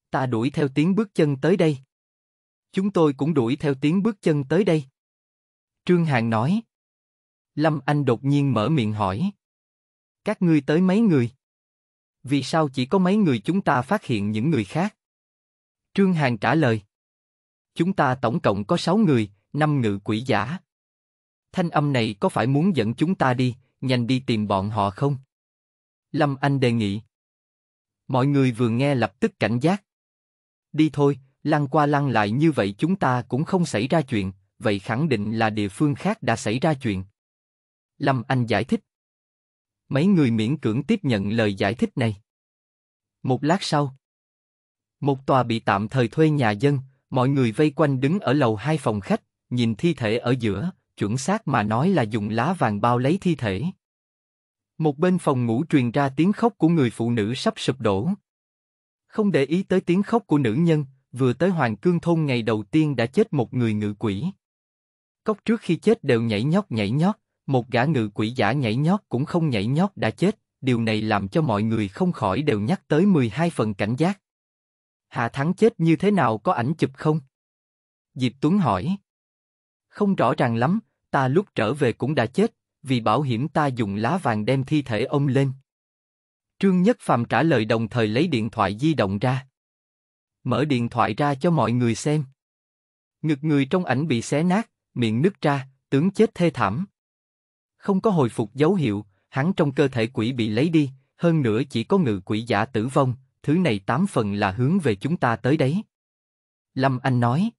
Ta đuổi theo tiếng bước chân tới đây chúng tôi cũng đuổi theo tiếng bước chân tới đây. Trương Hàn nói. Lâm Anh đột nhiên mở miệng hỏi. Các ngươi tới mấy người? Vì sao chỉ có mấy người chúng ta phát hiện những người khác? Trương Hàn trả lời. Chúng ta tổng cộng có sáu người, năm ngự quỷ giả. Thanh âm này có phải muốn dẫn chúng ta đi, nhanh đi tìm bọn họ không? Lâm Anh đề nghị. Mọi người vừa nghe lập tức cảnh giác. Đi thôi, lăn qua lăn lại như vậy chúng ta cũng không xảy ra chuyện, vậy khẳng định là địa phương khác đã xảy ra chuyện. Lâm Anh giải thích. Mấy người miễn cưỡng tiếp nhận lời giải thích này. Một lát sau, một tòa bị tạm thời thuê nhà dân, mọi người vây quanh đứng ở lầu hai phòng khách, nhìn thi thể ở giữa, chuẩn xác mà nói là dùng lá vàng bao lấy thi thể. Một bên phòng ngủ truyền ra tiếng khóc của người phụ nữ sắp sụp đổ. Không để ý tới tiếng khóc của nữ nhân, vừa tới Hoàng Cương Thôn ngày đầu tiên đã chết một người ngự quỷ. Cốc trước khi chết đều nhảy nhót nhảy nhót, một gã ngự quỷ giả nhảy nhót cũng không nhảy nhót đã chết, điều này làm cho mọi người không khỏi đều nhắc tới 12 phần cảnh giác. hà Thắng chết như thế nào có ảnh chụp không? Diệp Tuấn hỏi. Không rõ ràng lắm, ta lúc trở về cũng đã chết, vì bảo hiểm ta dùng lá vàng đem thi thể ông lên. Trương Nhất Phàm trả lời đồng thời lấy điện thoại di động ra mở điện thoại ra cho mọi người xem. Ngực người trong ảnh bị xé nát, miệng nứt ra, tướng chết thê thảm. Không có hồi phục dấu hiệu, hắn trong cơ thể quỷ bị lấy đi, hơn nữa chỉ có ngự quỷ giả tử vong, thứ này tám phần là hướng về chúng ta tới đấy. Lâm Anh nói.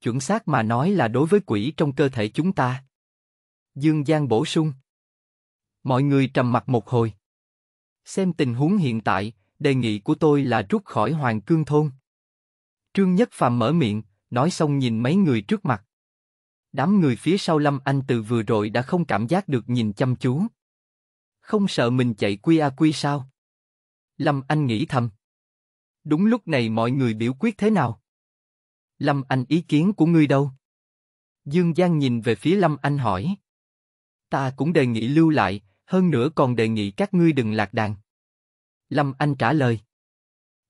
Chuẩn xác mà nói là đối với quỷ trong cơ thể chúng ta. Dương Giang bổ sung. Mọi người trầm mặt một hồi. Xem tình huống hiện tại, đề nghị của tôi là rút khỏi Hoàng Cương Thôn. Trương Nhất Phàm mở miệng, nói xong nhìn mấy người trước mặt. Đám người phía sau Lâm Anh từ vừa rồi đã không cảm giác được nhìn chăm chú. Không sợ mình chạy quy a à quy sao? Lâm Anh nghĩ thầm. Đúng lúc này mọi người biểu quyết thế nào? Lâm Anh ý kiến của ngươi đâu? Dương Giang nhìn về phía Lâm Anh hỏi. Ta cũng đề nghị lưu lại, hơn nữa còn đề nghị các ngươi đừng lạc đàn. Lâm Anh trả lời.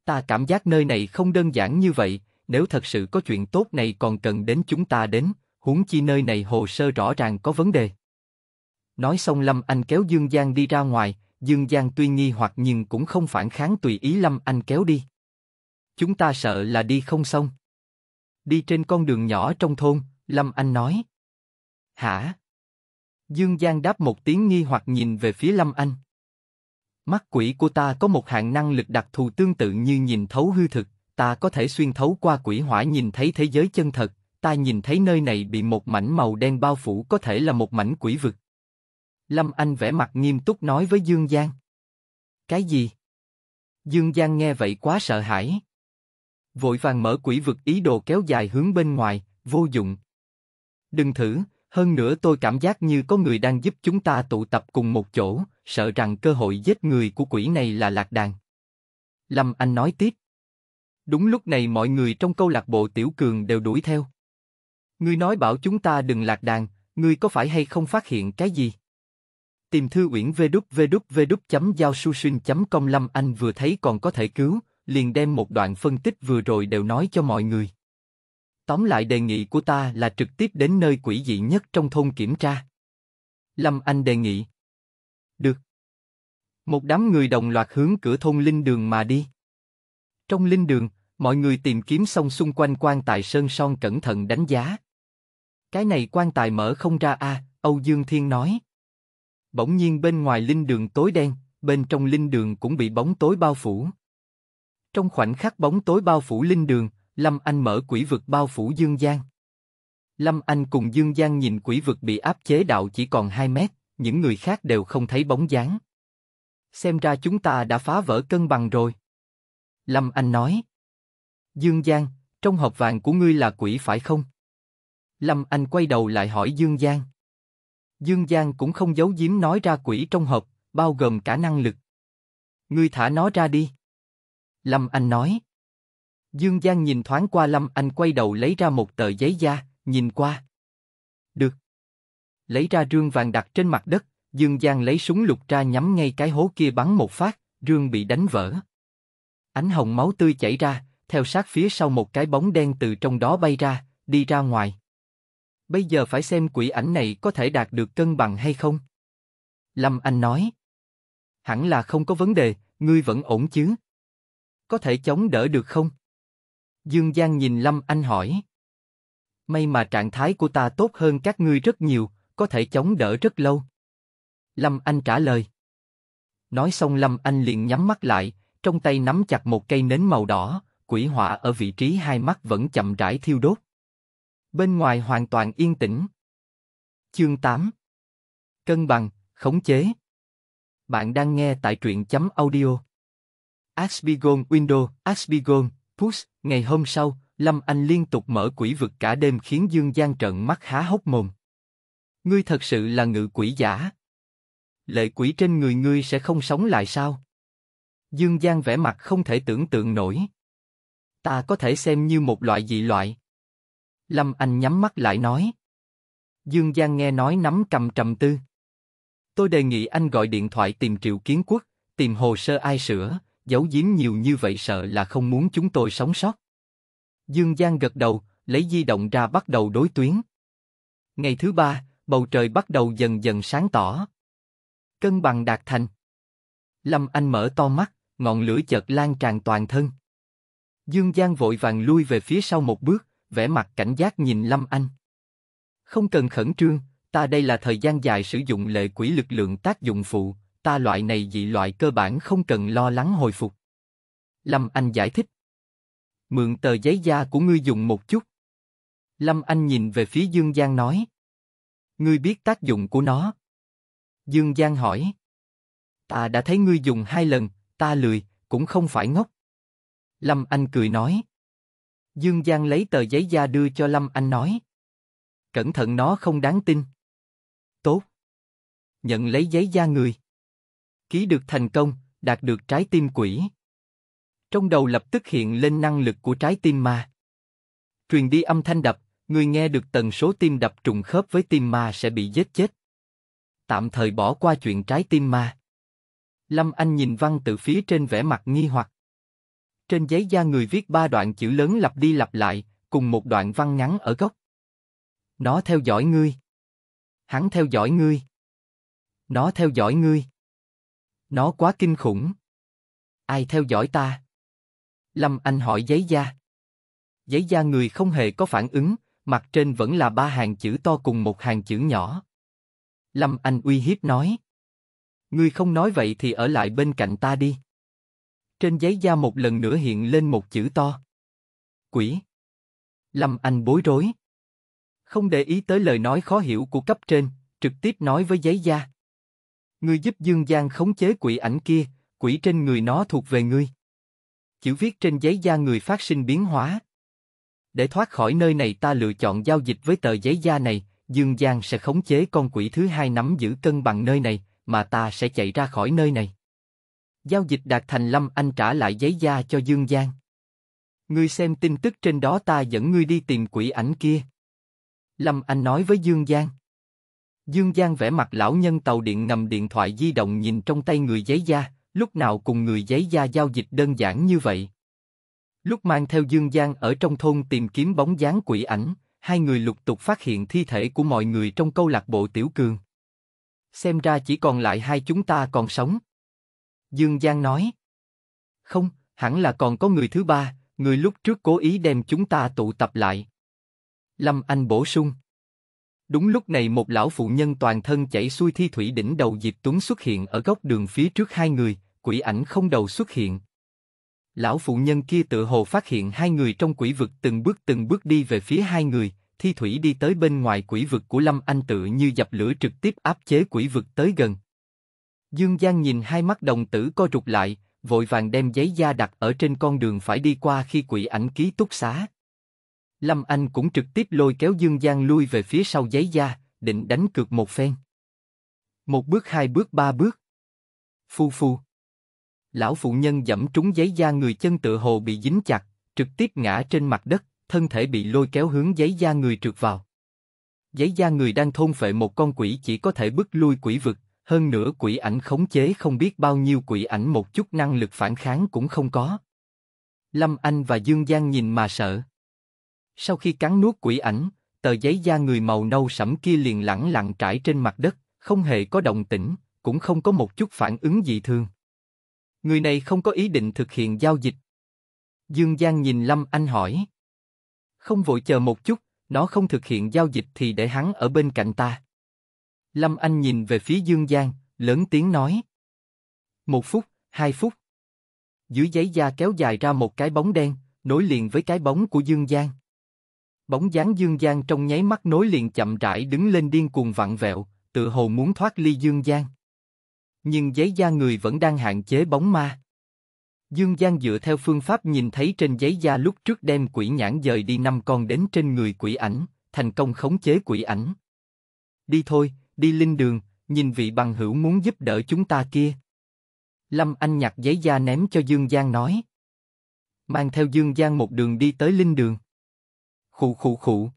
Ta cảm giác nơi này không đơn giản như vậy, nếu thật sự có chuyện tốt này còn cần đến chúng ta đến, huống chi nơi này hồ sơ rõ ràng có vấn đề. Nói xong Lâm Anh kéo Dương Giang đi ra ngoài, Dương Giang tuy nghi hoặc nhưng cũng không phản kháng tùy ý Lâm Anh kéo đi. Chúng ta sợ là đi không xong. Đi trên con đường nhỏ trong thôn, Lâm Anh nói. Hả? Dương Giang đáp một tiếng nghi hoặc nhìn về phía Lâm Anh. Mắt quỷ của ta có một hạng năng lực đặc thù tương tự như nhìn thấu hư thực, ta có thể xuyên thấu qua quỷ hỏa nhìn thấy thế giới chân thật, ta nhìn thấy nơi này bị một mảnh màu đen bao phủ có thể là một mảnh quỷ vực. Lâm Anh vẻ mặt nghiêm túc nói với Dương Giang. Cái gì? Dương Giang nghe vậy quá sợ hãi. Vội vàng mở quỷ vực ý đồ kéo dài hướng bên ngoài, vô dụng. Đừng thử, hơn nữa tôi cảm giác như có người đang giúp chúng ta tụ tập cùng một chỗ, sợ rằng cơ hội giết người của quỷ này là lạc đàn. Lâm Anh nói tiếp. Đúng lúc này mọi người trong câu lạc bộ Tiểu Cường đều đuổi theo. Ngươi nói bảo chúng ta đừng lạc đàn, ngươi có phải hay không phát hiện cái gì? Tìm thư uyển chấm giao su xuyên công Lâm Anh vừa thấy còn có thể cứu, liền đem một đoạn phân tích vừa rồi đều nói cho mọi người. Tóm lại đề nghị của ta là trực tiếp đến nơi quỷ dị nhất trong thôn kiểm tra. Lâm Anh đề nghị. Được. Một đám người đồng loạt hướng cửa thôn linh đường mà đi. Trong linh đường, mọi người tìm kiếm xong xung quanh quan tài sơn son cẩn thận đánh giá. Cái này quan tài mở không ra a, à, Âu Dương Thiên nói. Bỗng nhiên bên ngoài linh đường tối đen, bên trong linh đường cũng bị bóng tối bao phủ. Trong khoảnh khắc bóng tối bao phủ linh đường, Lâm Anh mở quỷ vực bao phủ Dương Giang. Lâm Anh cùng Dương Giang nhìn quỷ vực bị áp chế đạo chỉ còn 2 mét, những người khác đều không thấy bóng dáng. Xem ra chúng ta đã phá vỡ cân bằng rồi. Lâm Anh nói. Dương Giang, trong hộp vàng của ngươi là quỷ phải không? Lâm Anh quay đầu lại hỏi Dương Giang. Dương Giang cũng không giấu giếm nói ra quỷ trong hộp, bao gồm cả năng lực. Ngươi thả nó ra đi. Lâm Anh nói. Dương Giang nhìn thoáng qua Lâm Anh quay đầu lấy ra một tờ giấy da, nhìn qua. Được. Lấy ra rương vàng đặt trên mặt đất, Dương Giang lấy súng lục ra nhắm ngay cái hố kia bắn một phát, rương bị đánh vỡ. Ánh hồng máu tươi chảy ra, theo sát phía sau một cái bóng đen từ trong đó bay ra, đi ra ngoài. Bây giờ phải xem quỷ ảnh này có thể đạt được cân bằng hay không. Lâm Anh nói. Hẳn là không có vấn đề, ngươi vẫn ổn chứ? Có thể chống đỡ được không? Dương Giang nhìn Lâm Anh hỏi. May mà trạng thái của ta tốt hơn các ngươi rất nhiều, có thể chống đỡ rất lâu. Lâm Anh trả lời. Nói xong Lâm Anh liền nhắm mắt lại, trong tay nắm chặt một cây nến màu đỏ, quỷ hỏa ở vị trí hai mắt vẫn chậm rãi thiêu đốt. Bên ngoài hoàn toàn yên tĩnh. Chương 8 Cân bằng, khống chế Bạn đang nghe tại truyện chấm audio. Aspigon Window, Aspigon, Push, ngày hôm sau, Lâm Anh liên tục mở quỷ vực cả đêm khiến Dương Giang trợn mắt há hốc mồm. Ngươi thật sự là ngự quỷ giả. Lệ quỷ trên người ngươi sẽ không sống lại sao? Dương Giang vẻ mặt không thể tưởng tượng nổi. Ta có thể xem như một loại dị loại. Lâm Anh nhắm mắt lại nói. Dương Giang nghe nói nắm cầm trầm tư. Tôi đề nghị anh gọi điện thoại tìm Triệu Kiến Quốc, tìm hồ sơ ai sửa, giấu giếm nhiều như vậy sợ là không muốn chúng tôi sống sót. Dương Giang gật đầu, lấy di động ra bắt đầu đối tuyến. Ngày thứ ba, bầu trời bắt đầu dần dần sáng tỏ. Cân bằng đạt thành. Lâm Anh mở to mắt, ngọn lửa chợt lan tràn toàn thân. Dương Giang vội vàng lui về phía sau một bước, vẻ mặt cảnh giác nhìn Lâm Anh. Không cần khẩn trương, ta đây là thời gian dài sử dụng lệ quỷ lực lượng tác dụng phụ, ta loại này dị loại cơ bản không cần lo lắng hồi phục. Lâm Anh giải thích. Mượn tờ giấy da của ngươi dùng một chút. Lâm Anh nhìn về phía Dương Giang nói. Ngươi biết tác dụng của nó. Dương Giang hỏi. Ta đã thấy ngươi dùng hai lần, ta lười, cũng không phải ngốc. Lâm Anh cười nói. Dương Giang lấy tờ giấy da đưa cho Lâm Anh nói. Cẩn thận nó không đáng tin. Tốt. Nhận lấy giấy da người ký được thành công, đạt được trái tim quỷ. Trong đầu lập tức hiện lên năng lực của trái tim ma. Truyền đi âm thanh đập, người nghe được tần số tim đập trùng khớp với tim ma sẽ bị giết chết. Tạm thời bỏ qua chuyện trái tim ma. Lâm Anh nhìn văn tự phía trên vẻ mặt nghi hoặc. Trên giấy da người viết ba đoạn chữ lớn lặp đi lặp lại, cùng một đoạn văn ngắn ở góc. Nó theo dõi ngươi. Hắn theo dõi ngươi. Nó theo dõi ngươi. Nó quá kinh khủng. Ai theo dõi ta? Lâm Anh hỏi giấy da. Giấy da người không hề có phản ứng, mặt trên vẫn là ba hàng chữ to cùng một hàng chữ nhỏ. Lâm Anh uy hiếp nói. Ngươi không nói vậy thì ở lại bên cạnh ta đi. Trên giấy da một lần nữa hiện lên một chữ to. Quỷ. Lâm Anh bối rối. Không để ý tới lời nói khó hiểu của cấp trên, trực tiếp nói với giấy da. Ngươi giúp Dương Giang khống chế quỷ ảnh kia, quỷ trên người nó thuộc về ngươi. Chữ viết trên giấy da người phát sinh biến hóa. Để thoát khỏi nơi này ta lựa chọn giao dịch với tờ giấy da này, Dương Giang sẽ khống chế con quỷ thứ hai nắm giữ cân bằng nơi này, mà ta sẽ chạy ra khỏi nơi này. Giao dịch đạt thành Lâm Anh trả lại giấy da cho Dương Giang. Ngươi xem tin tức trên đó ta dẫn ngươi đi tìm quỷ ảnh kia. Lâm Anh nói với Dương Giang. Dương Giang vẽ mặt lão nhân tàu điện ngầm điện thoại di động nhìn trong tay người giấy da, lúc nào cùng người giấy da giao dịch đơn giản như vậy. Lúc mang theo Dương Giang ở trong thôn tìm kiếm bóng dáng quỷ ảnh, hai người lục tục phát hiện thi thể của mọi người trong câu lạc bộ Tiểu Cường. Xem ra chỉ còn lại hai chúng ta còn sống. Dương Giang nói. Không, hẳn là còn có người thứ ba, người lúc trước cố ý đem chúng ta tụ tập lại. Lâm Anh bổ sung. Đúng lúc này một lão phụ nhân toàn thân chảy xuôi thi thủy đỉnh đầu Diệp Tuấn xuất hiện ở góc đường phía trước hai người, quỷ ảnh không đầu xuất hiện. Lão phụ nhân kia tự hồ phát hiện hai người trong quỷ vực từng bước từng bước đi về phía hai người, thi thủy đi tới bên ngoài quỷ vực của Lâm Anh tự như dập lửa trực tiếp áp chế quỷ vực tới gần. Dương Giang nhìn hai mắt đồng tử co rụt lại, vội vàng đem giấy da đặt ở trên con đường phải đi qua khi quỷ ảnh ký túc xá. Lâm Anh cũng trực tiếp lôi kéo Dương Giang lui về phía sau giấy da, định đánh cược một phen. Một bước hai bước ba bước. Phu phu. Lão phụ nhân dẫm trúng giấy da người chân tựa hồ bị dính chặt, trực tiếp ngã trên mặt đất, thân thể bị lôi kéo hướng giấy da người trượt vào. Giấy da người đang thôn phệ một con quỷ chỉ có thể bước lui quỷ vực, hơn nữa quỷ ảnh khống chế không biết bao nhiêu quỷ ảnh một chút năng lực phản kháng cũng không có. Lâm Anh và Dương Giang nhìn mà sợ. Sau khi cắn nuốt quỷ ảnh, tờ giấy da người màu nâu sẫm kia liền lẳng lặng trải trên mặt đất, không hề có động tĩnh, cũng không có một chút phản ứng gì thường. Người này không có ý định thực hiện giao dịch. Dương Giang nhìn Lâm Anh hỏi. Không vội chờ một chút, nó không thực hiện giao dịch thì để hắn ở bên cạnh ta. Lâm Anh nhìn về phía Dương Giang, lớn tiếng nói. Một phút, hai phút. Dưới giấy da kéo dài ra một cái bóng đen, nối liền với cái bóng của Dương Giang. Bóng dáng Dương Giang trong nháy mắt nối liền chậm rãi đứng lên điên cuồng vặn vẹo, tự hồ muốn thoát ly Dương Giang. Nhưng giấy da người vẫn đang hạn chế bóng ma. Dương Giang dựa theo phương pháp nhìn thấy trên giấy da lúc trước đem quỷ nhãn dời đi năm con đến trên người quỷ ảnh, thành công khống chế quỷ ảnh. Đi thôi, đi linh đường, nhìn vị bằng hữu muốn giúp đỡ chúng ta kia. Lâm Anh nhặt giấy da ném cho Dương Giang nói. Mang theo Dương Giang một đường đi tới linh đường. Khụ khụ khụ.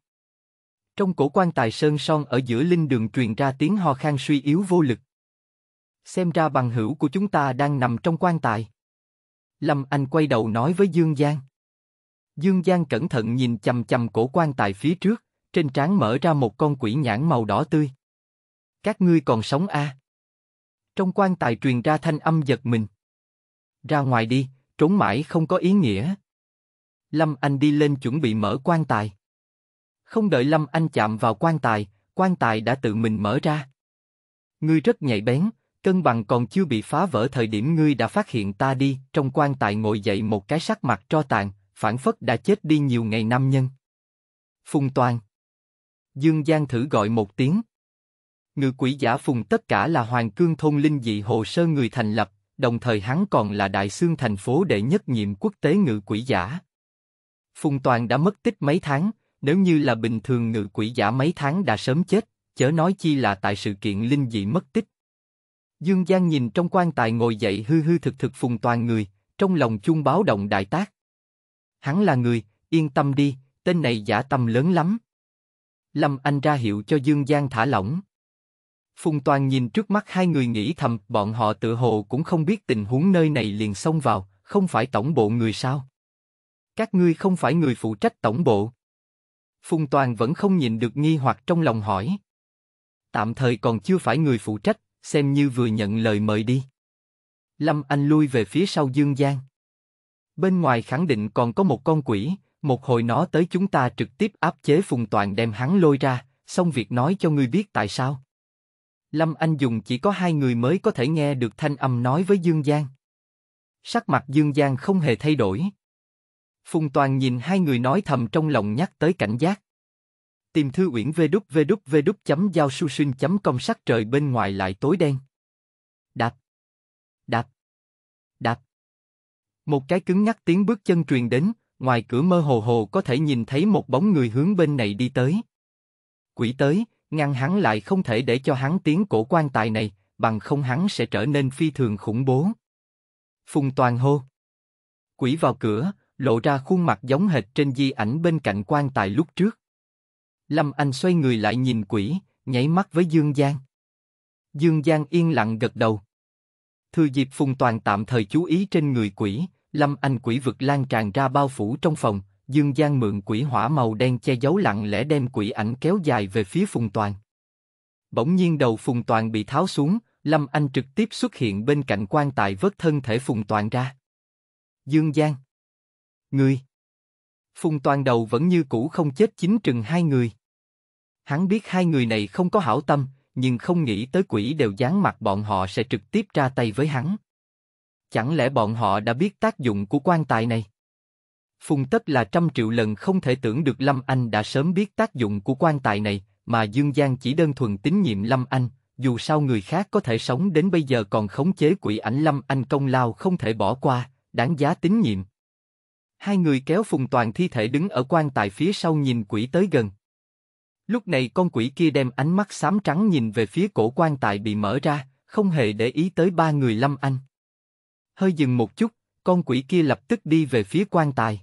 Trong cổ quan tài sơn son ở giữa linh đường truyền ra tiếng ho khan suy yếu vô lực. Xem ra bằng hữu của chúng ta đang nằm trong quan tài. Lâm Anh quay đầu nói với Dương Giang. Dương Giang cẩn thận nhìn chầm chầm cổ quan tài phía trước, trên trán mở ra một con quỷ nhãn màu đỏ tươi. Các ngươi còn sống À? Trong quan tài truyền ra thanh âm giật mình. Ra ngoài đi, trốn mãi không có ý nghĩa. Lâm Anh đi lên chuẩn bị mở quan tài. Không đợi Lâm Anh chạm vào quan tài, quan tài đã tự mình mở ra. Ngươi rất nhạy bén, cân bằng còn chưa bị phá vỡ thời điểm ngươi đã phát hiện ta đi, trong quan tài ngồi dậy một cái sắc mặt cho tàn, phản phất đã chết đi nhiều ngày năm nhân. Phùng Toàn Dương Giang thử gọi một tiếng. Ngự quỷ giả Phùng tất cả là hoàng cương thôn linh dị hồ sơ người thành lập, đồng thời hắn còn là đại xương thành phố đệ nhất nhiệm quốc tế ngự quỷ giả. Phùng Toàn đã mất tích mấy tháng, nếu như là bình thường ngự quỷ giả mấy tháng đã sớm chết, chớ nói chi là tại sự kiện linh dị mất tích. Dương Giang nhìn trong quan tài ngồi dậy hư hư thực thực Phùng Toàn người, trong lòng chung báo động đại tác. Hắn là người, yên tâm đi, tên này giả tâm lớn lắm. Lâm Anh ra hiệu cho Dương Giang thả lỏng. Phùng Toàn nhìn trước mắt hai người nghĩ thầm, bọn họ tự hồ cũng không biết tình huống nơi này liền xông vào, không phải tổng bộ người sao? Các ngươi không phải người phụ trách tổng bộ. Phùng Toàn vẫn không nhìn được nghi hoặc trong lòng hỏi. Tạm thời còn chưa phải người phụ trách, xem như vừa nhận lời mời đi. Lâm Anh lui về phía sau Dương Giang. Bên ngoài khẳng định còn có một con quỷ, một hồi nó tới chúng ta trực tiếp áp chế Phùng Toàn đem hắn lôi ra, xong việc nói cho ngươi biết tại sao. Lâm Anh dùng chỉ có hai người mới có thể nghe được thanh âm nói với Dương Giang. Sắc mặt Dương Giang không hề thay đổi, Phùng Toàn nhìn hai người nói thầm trong lòng nhắc tới cảnh giác. Tìm thư uyển vê đúc vê đúc vê đúc chấm giao su chấm công sắc trời bên ngoài lại tối đen. Đạp. Đạp. Đạp. Một cái cứng ngắc tiếng bước chân truyền đến, ngoài cửa mơ hồ hồ có thể nhìn thấy một bóng người hướng bên này đi tới. Quỷ tới, ngăn hắn lại không thể để cho hắn tiến cổ quan tài này, bằng không hắn sẽ trở nên phi thường khủng bố. Phùng Toàn hô. Quỷ vào cửa, lộ ra khuôn mặt giống hệt trên di ảnh bên cạnh quan tài lúc trước. Lâm Anh xoay người lại nhìn quỷ, nháy mắt với Dương Giang. Dương Giang yên lặng gật đầu. Thư Diệp Phùng Toàn tạm thời chú ý trên người quỷ, Lâm Anh quỷ vực lan tràn ra bao phủ trong phòng, Dương Giang mượn quỷ hỏa màu đen che giấu lặng lẽ đem quỷ ảnh kéo dài về phía Phùng Toàn. Bỗng nhiên đầu Phùng Toàn bị tháo xuống, Lâm Anh trực tiếp xuất hiện bên cạnh quan tài vớt thân thể Phùng Toàn ra. Dương Giang Ngươi! Phùng toàn đầu vẫn như cũ không chết chính chừng hai người. Hắn biết hai người này không có hảo tâm, nhưng không nghĩ tới quỷ đều dán mặt bọn họ sẽ trực tiếp ra tay với hắn. Chẳng lẽ bọn họ đã biết tác dụng của quan tài này? Phùng Tất là trăm triệu lần không thể tưởng được Lâm Anh đã sớm biết tác dụng của quan tài này, mà Dương Giang chỉ đơn thuần tín nhiệm Lâm Anh, dù sao người khác có thể sống đến bây giờ còn khống chế quỷ ảnh Lâm Anh công lao không thể bỏ qua, đáng giá tín nhiệm. Hai người kéo phùng toàn thi thể đứng ở quan tài phía sau nhìn quỷ tới gần. Lúc này con quỷ kia đem ánh mắt xám trắng nhìn về phía cổ quan tài bị mở ra, không hề để ý tới ba người lâm anh. Hơi dừng một chút, con quỷ kia lập tức đi về phía quan tài.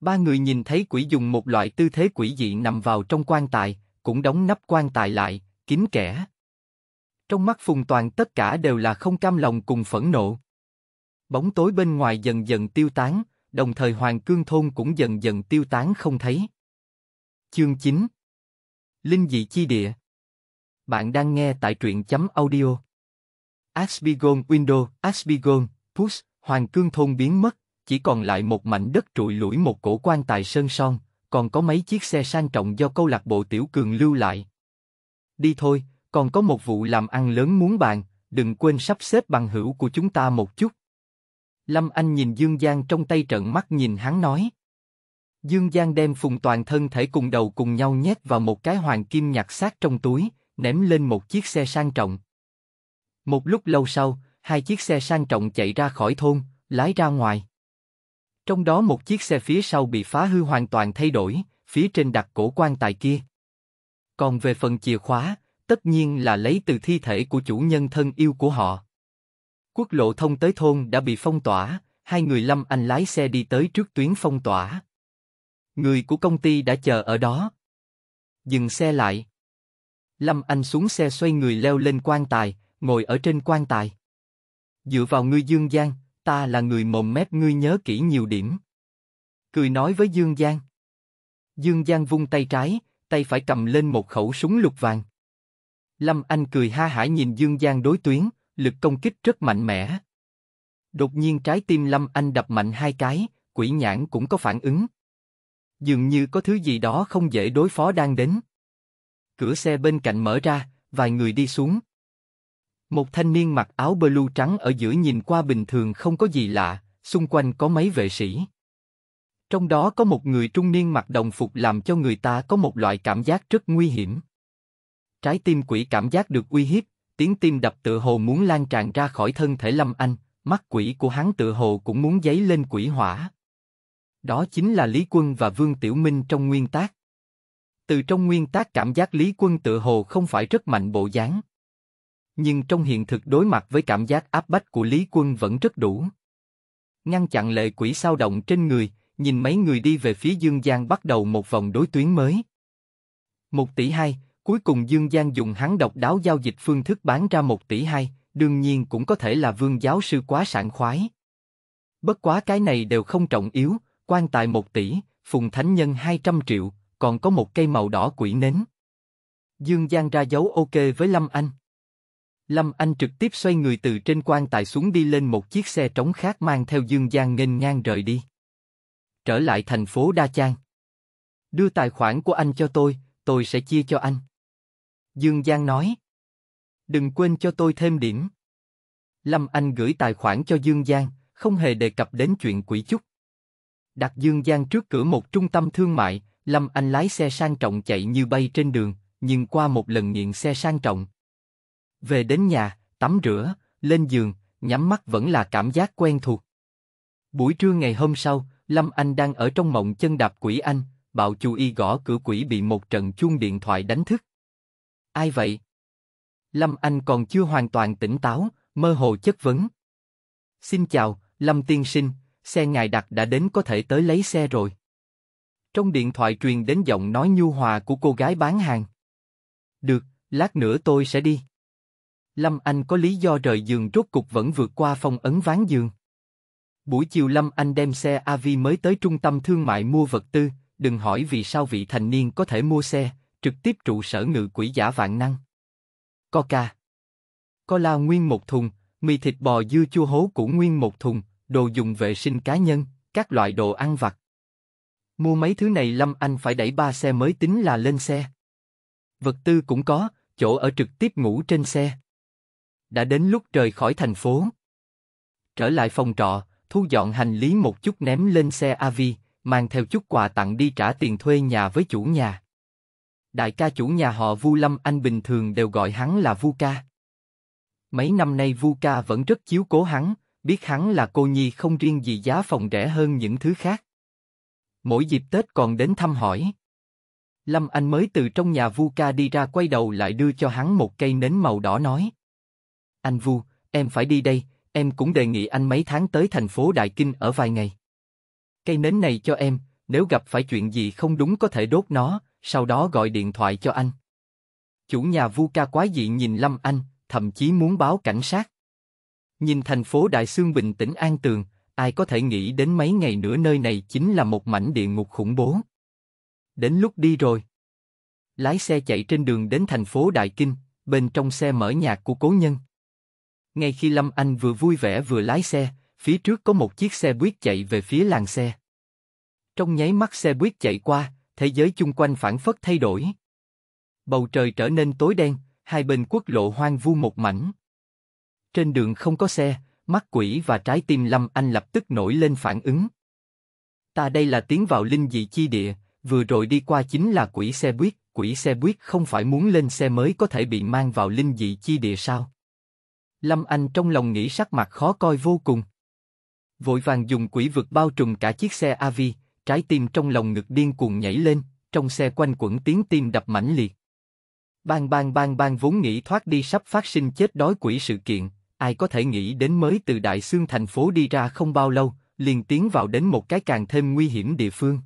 Ba người nhìn thấy quỷ dùng một loại tư thế quỷ dị nằm vào trong quan tài, cũng đóng nắp quan tài lại, kín kẽ. Trong mắt Phùng Toàn tất cả đều là không cam lòng cùng phẫn nộ. Bóng tối bên ngoài dần dần tiêu tán, đồng thời Hoàng Cương Thôn cũng dần dần tiêu tán không thấy. Chương 9 Linh dị chi địa Bạn đang nghe tại truyện chấm audio. Asbigon Window, Asbigon, Push, Hoàng Cương Thôn biến mất, chỉ còn lại một mảnh đất trụi lủi một cổ quan tài sơn son, còn có mấy chiếc xe sang trọng do câu lạc bộ Tiểu Cường lưu lại. Đi thôi, còn có một vụ làm ăn lớn muốn bàn, đừng quên sắp xếp bằng hữu của chúng ta một chút. Lâm Anh nhìn Dương Giang trong tay trận mắt nhìn hắn nói. Dương Giang đem phùng toàn thân thể cùng đầu cùng nhau nhét vào một cái hoàng kim nhặt xác trong túi, ném lên một chiếc xe sang trọng. Một lúc lâu sau, hai chiếc xe sang trọng chạy ra khỏi thôn, lái ra ngoài. Trong đó một chiếc xe phía sau bị phá hư hoàn toàn thay đổi, phía trên đặt cổ quan tài kia. Còn về phần chìa khóa, tất nhiên là lấy từ thi thể của chủ nhân thân yêu của họ. Quốc lộ thông tới thôn đã bị phong tỏa, hai người Lâm Anh lái xe đi tới trước tuyến phong tỏa. Người của công ty đã chờ ở đó. Dừng xe lại. Lâm Anh xuống xe xoay người leo lên quan tài, ngồi ở trên quan tài. Dựa vào ngươi Dương Giang, ta là người mồm mép ngươi nhớ kỹ nhiều điểm. Cười nói với Dương Giang. Dương Giang vung tay trái, tay phải cầm lên một khẩu súng lục vàng. Lâm Anh cười ha hả nhìn Dương Giang đối tuyến lực công kích rất mạnh mẽ. Đột nhiên trái tim Lâm Anh đập mạnh hai cái, quỷ nhãn cũng có phản ứng. Dường như có thứ gì đó không dễ đối phó đang đến. Cửa xe bên cạnh mở ra, vài người đi xuống. Một thanh niên mặc áo blue trắng ở giữa nhìn qua bình thường không có gì lạ, xung quanh có mấy vệ sĩ. Trong đó có một người trung niên mặc đồng phục làm cho người ta có một loại cảm giác rất nguy hiểm. Trái tim quỷ cảm giác được uy hiếp, tiếng tim đập tự hồ muốn lan tràn ra khỏi thân thể Lâm Anh, mắt quỷ của hắn tự hồ cũng muốn dấy lên quỷ hỏa. Đó chính là Lý Quân và Vương Tiểu Minh trong nguyên tác. Từ trong nguyên tác cảm giác Lý Quân tự hồ không phải rất mạnh bộ dáng. Nhưng trong hiện thực đối mặt với cảm giác áp bách của Lý Quân vẫn rất đủ. Ngăn chặn lệ quỷ sao động trên người, nhìn mấy người đi về phía Dương Giang bắt đầu một vòng đối tuyến mới. Một tỷ hai, Cuối cùng Dương Giang dùng hắn độc đáo giao dịch phương thức bán ra một tỷ hai, đương nhiên cũng có thể là vương giáo sư quá sảng khoái. Bất quá cái này đều không trọng yếu, quan tài một tỷ, phùng thánh nhân 200 triệu, còn có một cây màu đỏ quỷ nến. Dương Giang ra dấu ok với Lâm Anh. Lâm Anh trực tiếp xoay người từ trên quan tài xuống đi lên một chiếc xe trống khác mang theo Dương Giang nghênh ngang rời đi. Trở lại thành phố Đa trang Đưa tài khoản của anh cho tôi, tôi sẽ chia cho anh. Dương Giang nói. Đừng quên cho tôi thêm điểm. Lâm Anh gửi tài khoản cho Dương Giang, không hề đề cập đến chuyện quỷ chúc. Đặt Dương Giang trước cửa một trung tâm thương mại, Lâm Anh lái xe sang trọng chạy như bay trên đường, nhưng qua một lần nghiện xe sang trọng. Về đến nhà, tắm rửa, lên giường, nhắm mắt vẫn là cảm giác quen thuộc. Buổi trưa ngày hôm sau, Lâm Anh đang ở trong mộng chân đạp quỷ anh, bạo chú y gõ cửa quỷ bị một trận chuông điện thoại đánh thức. Ai vậy? Lâm Anh còn chưa hoàn toàn tỉnh táo, mơ hồ chất vấn. Xin chào, Lâm Tiên Sinh, xe ngài đặt đã đến có thể tới lấy xe rồi. Trong điện thoại truyền đến giọng nói nhu hòa của cô gái bán hàng. Được, lát nữa tôi sẽ đi. Lâm Anh có lý do rời giường rốt cục vẫn vượt qua phong ấn ván giường. Buổi chiều Lâm Anh đem xe AV mới tới trung tâm thương mại mua vật tư, đừng hỏi vì sao vị thành niên có thể mua xe, trực tiếp trụ sở ngự quỷ giả vạn năng. Coca. Cola nguyên một thùng, mì thịt bò dưa chua hấu củ nguyên một thùng, đồ dùng vệ sinh cá nhân, các loại đồ ăn vặt. Mua mấy thứ này Lâm Anh phải đẩy ba xe mới tính là lên xe. Vật tư cũng có, chỗ ở trực tiếp ngủ trên xe. Đã đến lúc rời khỏi thành phố. Trở lại phòng trọ, thu dọn hành lý một chút ném lên xe avi mang theo chút quà tặng đi trả tiền thuê nhà với chủ nhà đại ca chủ nhà họ Vu Lâm Anh bình thường đều gọi hắn là Vu Ca. Mấy năm nay Vu Ca vẫn rất chiếu cố hắn, biết hắn là cô nhi không riêng gì giá phòng rẻ hơn những thứ khác. Mỗi dịp Tết còn đến thăm hỏi. Lâm Anh mới từ trong nhà Vu Ca đi ra quay đầu lại đưa cho hắn một cây nến màu đỏ nói. Anh Vu, em phải đi đây, em cũng đề nghị anh mấy tháng tới thành phố Đại Kinh ở vài ngày. Cây nến này cho em, nếu gặp phải chuyện gì không đúng có thể đốt nó, sau đó gọi điện thoại cho anh. Chủ nhà vu Vuka quá dị nhìn Lâm Anh, thậm chí muốn báo cảnh sát. Nhìn thành phố Đại Sương bình tĩnh an tường, ai có thể nghĩ đến mấy ngày nữa nơi này chính là một mảnh địa ngục khủng bố. Đến lúc đi rồi. Lái xe chạy trên đường đến thành phố Đại Kinh, bên trong xe mở nhạc của cố nhân. Ngay khi Lâm Anh vừa vui vẻ vừa lái xe, phía trước có một chiếc xe buýt chạy về phía làng xe. Trong nháy mắt xe buýt chạy qua, thế giới chung quanh phản phất thay đổi. Bầu trời trở nên tối đen, hai bên quốc lộ hoang vu một mảnh. Trên đường không có xe, mắt quỷ và trái tim Lâm Anh lập tức nổi lên phản ứng. Ta đây là tiến vào linh dị chi địa, vừa rồi đi qua chính là quỷ xe buýt, quỷ xe buýt không phải muốn lên xe mới có thể bị mang vào linh dị chi địa sao? Lâm Anh trong lòng nghĩ sắc mặt khó coi vô cùng. Vội vàng dùng quỷ vực bao trùm cả chiếc xe avi trái tim trong lòng ngực điên cuồng nhảy lên, trong xe quanh quẩn tiếng tim đập mãnh liệt. Bang bang bang bang vốn nghĩ thoát đi sắp phát sinh chết đói quỷ sự kiện, ai có thể nghĩ đến mới từ đại xương thành phố đi ra không bao lâu, liền tiến vào đến một cái càng thêm nguy hiểm địa phương.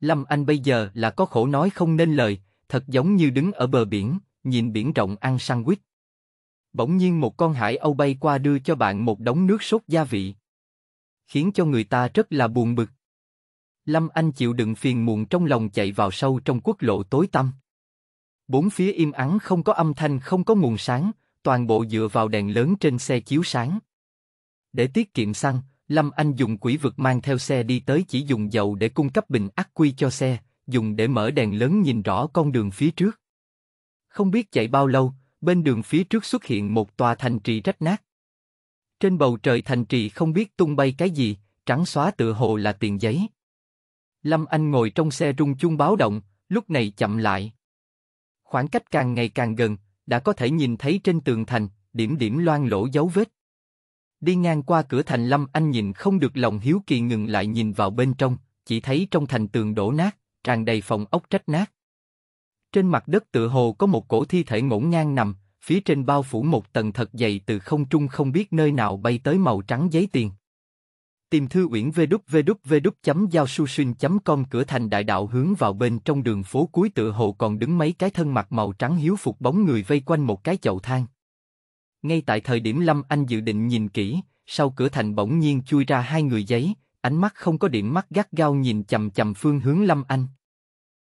Lâm Anh bây giờ là có khổ nói không nên lời, thật giống như đứng ở bờ biển, nhìn biển rộng ăn quýt. Bỗng nhiên một con hải âu bay qua đưa cho bạn một đống nước sốt gia vị. Khiến cho người ta rất là buồn bực. Lâm Anh chịu đựng phiền muộn trong lòng chạy vào sâu trong quốc lộ tối tăm. Bốn phía im ắng không có âm thanh không có nguồn sáng, toàn bộ dựa vào đèn lớn trên xe chiếu sáng. Để tiết kiệm xăng, Lâm Anh dùng quỹ vực mang theo xe đi tới chỉ dùng dầu để cung cấp bình ắc quy cho xe, dùng để mở đèn lớn nhìn rõ con đường phía trước. Không biết chạy bao lâu, bên đường phía trước xuất hiện một tòa thành trì rách nát. Trên bầu trời thành trì không biết tung bay cái gì, trắng xóa tựa hồ là tiền giấy. Lâm Anh ngồi trong xe rung chuông báo động, lúc này chậm lại. Khoảng cách càng ngày càng gần, đã có thể nhìn thấy trên tường thành, điểm điểm loang lỗ dấu vết. Đi ngang qua cửa thành Lâm Anh nhìn không được lòng hiếu kỳ ngừng lại nhìn vào bên trong, chỉ thấy trong thành tường đổ nát, tràn đầy phòng ốc trách nát. Trên mặt đất tựa hồ có một cổ thi thể ngổn ngang nằm, phía trên bao phủ một tầng thật dày từ không trung không biết nơi nào bay tới màu trắng giấy tiền. Tìm thư uyển vđvđvđ.giao.su.com cửa thành đại đạo hướng vào bên trong đường phố cuối tựa hồ còn đứng mấy cái thân mặc màu trắng hiếu phục bóng người vây quanh một cái chậu thang. Ngay tại thời điểm Lâm Anh dự định nhìn kỹ, sau cửa thành bỗng nhiên chui ra hai người giấy, ánh mắt không có điểm mắt gắt gao nhìn chầm chầm phương hướng Lâm Anh.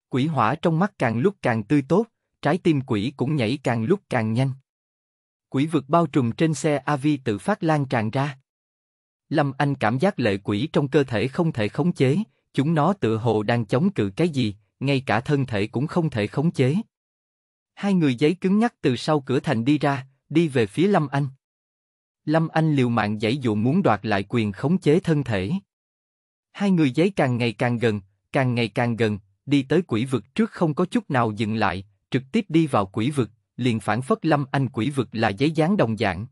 Quỷ hỏa trong mắt càng lúc càng tươi tốt, trái tim quỷ cũng nhảy càng lúc càng nhanh. Quỷ vực bao trùm trên xe AV tự phát lan tràn ra. Lâm Anh cảm giác lệ quỷ trong cơ thể không thể khống chế, chúng nó tự hồ đang chống cự cái gì, ngay cả thân thể cũng không thể khống chế. Hai người giấy cứng nhắc từ sau cửa thành đi ra, đi về phía Lâm Anh. Lâm Anh liều mạng giãy dụ muốn đoạt lại quyền khống chế thân thể. Hai người giấy càng ngày càng gần, càng ngày càng gần, đi tới quỷ vực trước không có chút nào dừng lại, trực tiếp đi vào quỷ vực, liền phản phất Lâm Anh quỷ vực là giấy dán đồng dạng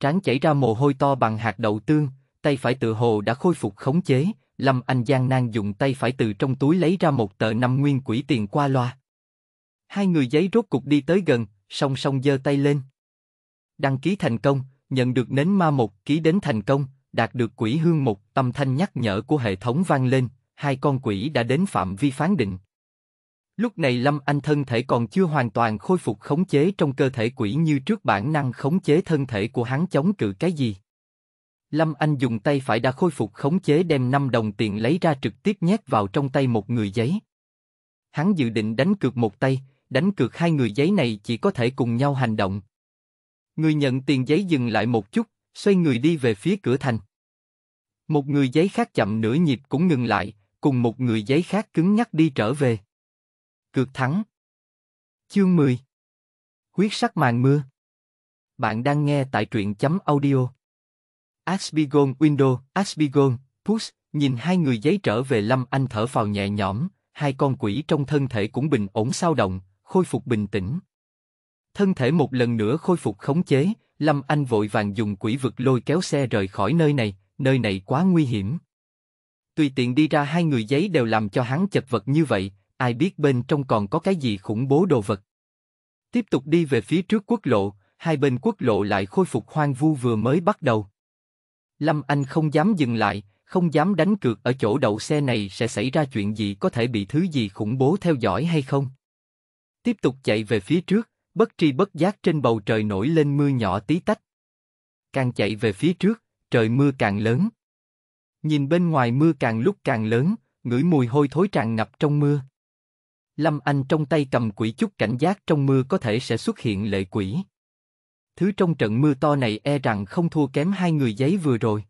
trán chảy ra mồ hôi to bằng hạt đậu tương, tay phải tự hồ đã khôi phục khống chế, Lâm Anh Giang nan dùng tay phải từ trong túi lấy ra một tờ năm nguyên quỹ tiền qua loa. Hai người giấy rốt cục đi tới gần, song song giơ tay lên. Đăng ký thành công, nhận được nến ma một, ký đến thành công, đạt được quỹ hương một, tâm thanh nhắc nhở của hệ thống vang lên, hai con quỷ đã đến phạm vi phán định. Lúc này Lâm Anh thân thể còn chưa hoàn toàn khôi phục khống chế trong cơ thể quỷ như trước bản năng khống chế thân thể của hắn chống cự cái gì. Lâm Anh dùng tay phải đã khôi phục khống chế đem 5 đồng tiền lấy ra trực tiếp nhét vào trong tay một người giấy. Hắn dự định đánh cược một tay, đánh cược hai người giấy này chỉ có thể cùng nhau hành động. Người nhận tiền giấy dừng lại một chút, xoay người đi về phía cửa thành. Một người giấy khác chậm nửa nhịp cũng ngừng lại, cùng một người giấy khác cứng nhắc đi trở về. Cược thắng. Chương 10. Huyết sắc màn mưa. Bạn đang nghe tại truyện chấm audio. Asbigon Window, Asbigon, Push, nhìn hai người giấy trở về Lâm Anh thở phào nhẹ nhõm, hai con quỷ trong thân thể cũng bình ổn sao động, khôi phục bình tĩnh. Thân thể một lần nữa khôi phục khống chế, Lâm Anh vội vàng dùng quỷ vực lôi kéo xe rời khỏi nơi này, nơi này quá nguy hiểm. Tùy tiện đi ra hai người giấy đều làm cho hắn chật vật như vậy, ai biết bên trong còn có cái gì khủng bố đồ vật. Tiếp tục đi về phía trước quốc lộ, hai bên quốc lộ lại khôi phục hoang vu vừa mới bắt đầu. Lâm Anh không dám dừng lại, không dám đánh cược ở chỗ đậu xe này sẽ xảy ra chuyện gì có thể bị thứ gì khủng bố theo dõi hay không. Tiếp tục chạy về phía trước, bất tri bất giác trên bầu trời nổi lên mưa nhỏ tí tách. Càng chạy về phía trước, trời mưa càng lớn. Nhìn bên ngoài mưa càng lúc càng lớn, ngửi mùi hôi thối tràn ngập trong mưa. Lâm Anh trong tay cầm quỷ chút cảnh giác trong mưa có thể sẽ xuất hiện lệ quỷ. Thứ trong trận mưa to này e rằng không thua kém hai người giấy vừa rồi.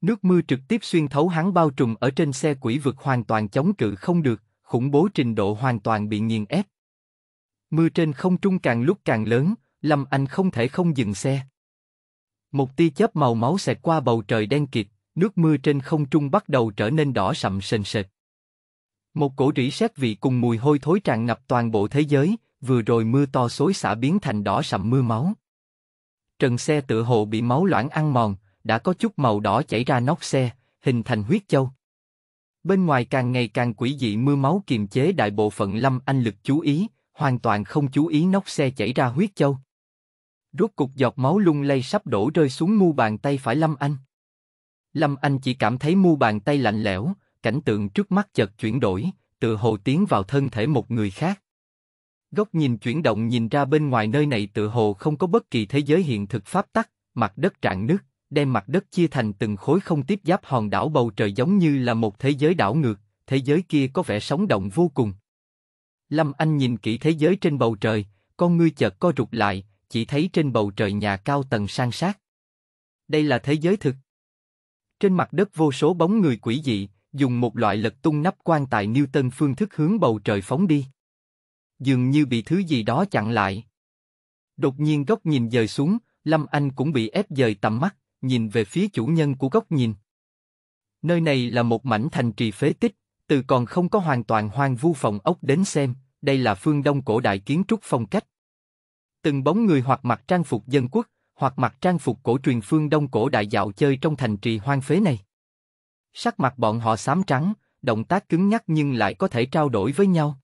Nước mưa trực tiếp xuyên thấu hắn bao trùm ở trên xe quỷ vực hoàn toàn chống cự không được, khủng bố trình độ hoàn toàn bị nghiền ép. Mưa trên không trung càng lúc càng lớn, Lâm Anh không thể không dừng xe. Một tia chớp màu máu xẹt qua bầu trời đen kịt, nước mưa trên không trung bắt đầu trở nên đỏ sậm sền sệt. Một cổ rỉ sét vị cùng mùi hôi thối tràn ngập toàn bộ thế giới, vừa rồi mưa to xối xả biến thành đỏ sậm mưa máu. Trần xe tựa hồ bị máu loãng ăn mòn, đã có chút màu đỏ chảy ra nóc xe, hình thành huyết châu. Bên ngoài càng ngày càng quỷ dị mưa máu kiềm chế đại bộ phận Lâm Anh lực chú ý, hoàn toàn không chú ý nóc xe chảy ra huyết châu. Rốt cục giọt máu lung lay sắp đổ rơi xuống mu bàn tay phải Lâm Anh. Lâm Anh chỉ cảm thấy mu bàn tay lạnh lẽo, cảnh tượng trước mắt chợt chuyển đổi, tự hồ tiến vào thân thể một người khác. Góc nhìn chuyển động nhìn ra bên ngoài nơi này tự hồ không có bất kỳ thế giới hiện thực pháp tắc, mặt đất trạng nước, đem mặt đất chia thành từng khối không tiếp giáp hòn đảo bầu trời giống như là một thế giới đảo ngược, thế giới kia có vẻ sống động vô cùng. Lâm Anh nhìn kỹ thế giới trên bầu trời, con ngươi chợt co rụt lại, chỉ thấy trên bầu trời nhà cao tầng san sát. Đây là thế giới thực. Trên mặt đất vô số bóng người quỷ dị, dùng một loại lực tung nắp quan tài Newton phương thức hướng bầu trời phóng đi. Dường như bị thứ gì đó chặn lại. Đột nhiên góc nhìn dời xuống, Lâm Anh cũng bị ép dời tầm mắt, nhìn về phía chủ nhân của góc nhìn. Nơi này là một mảnh thành trì phế tích, từ còn không có hoàn toàn hoang vu phòng ốc đến xem, đây là phương đông cổ đại kiến trúc phong cách. Từng bóng người hoặc mặc trang phục dân quốc, hoặc mặc trang phục cổ truyền phương đông cổ đại dạo chơi trong thành trì hoang phế này. Sắc mặt bọn họ xám trắng, động tác cứng nhắc nhưng lại có thể trao đổi với nhau.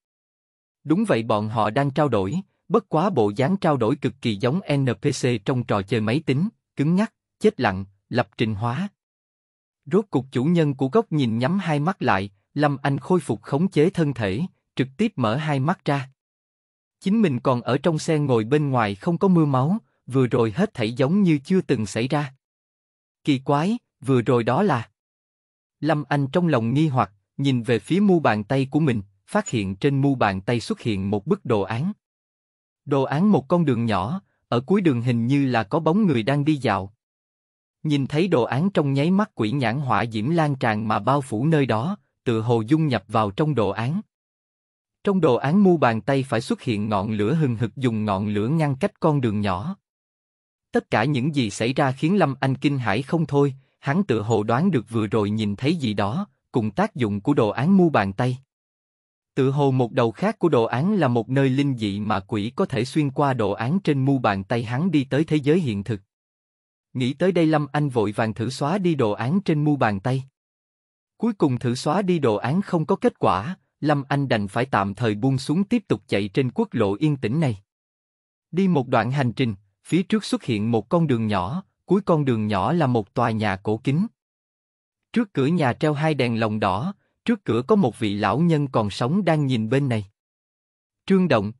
Đúng vậy bọn họ đang trao đổi, bất quá bộ dáng trao đổi cực kỳ giống NPC trong trò chơi máy tính, cứng nhắc, chết lặng, lập trình hóa. Rốt cục chủ nhân của góc nhìn nhắm hai mắt lại, Lâm Anh khôi phục khống chế thân thể, trực tiếp mở hai mắt ra. Chính mình còn ở trong xe ngồi bên ngoài không có mưa máu, vừa rồi hết thảy giống như chưa từng xảy ra. Kỳ quái, vừa rồi đó là Lâm Anh trong lòng nghi hoặc, nhìn về phía mu bàn tay của mình, phát hiện trên mu bàn tay xuất hiện một bức đồ án. Đồ án một con đường nhỏ, ở cuối đường hình như là có bóng người đang đi dạo. Nhìn thấy đồ án trong nháy mắt quỷ nhãn hỏa diễm lan tràn mà bao phủ nơi đó, tự hồ dung nhập vào trong đồ án. Trong đồ án mu bàn tay phải xuất hiện ngọn lửa hừng hực dùng ngọn lửa ngăn cách con đường nhỏ. Tất cả những gì xảy ra khiến Lâm Anh kinh hãi không thôi, hắn tự hồ đoán được vừa rồi nhìn thấy gì đó, cùng tác dụng của đồ án mu bàn tay. Tự hồ một đầu khác của đồ án là một nơi linh dị mà quỷ có thể xuyên qua đồ án trên mu bàn tay hắn đi tới thế giới hiện thực. Nghĩ tới đây Lâm Anh vội vàng thử xóa đi đồ án trên mu bàn tay. Cuối cùng thử xóa đi đồ án không có kết quả, Lâm Anh đành phải tạm thời buông xuống tiếp tục chạy trên quốc lộ yên tĩnh này. Đi một đoạn hành trình, phía trước xuất hiện một con đường nhỏ, cuối con đường nhỏ là một tòa nhà cổ kính. Trước cửa nhà treo hai đèn lồng đỏ, trước cửa có một vị lão nhân còn sống đang nhìn bên này. Trương Động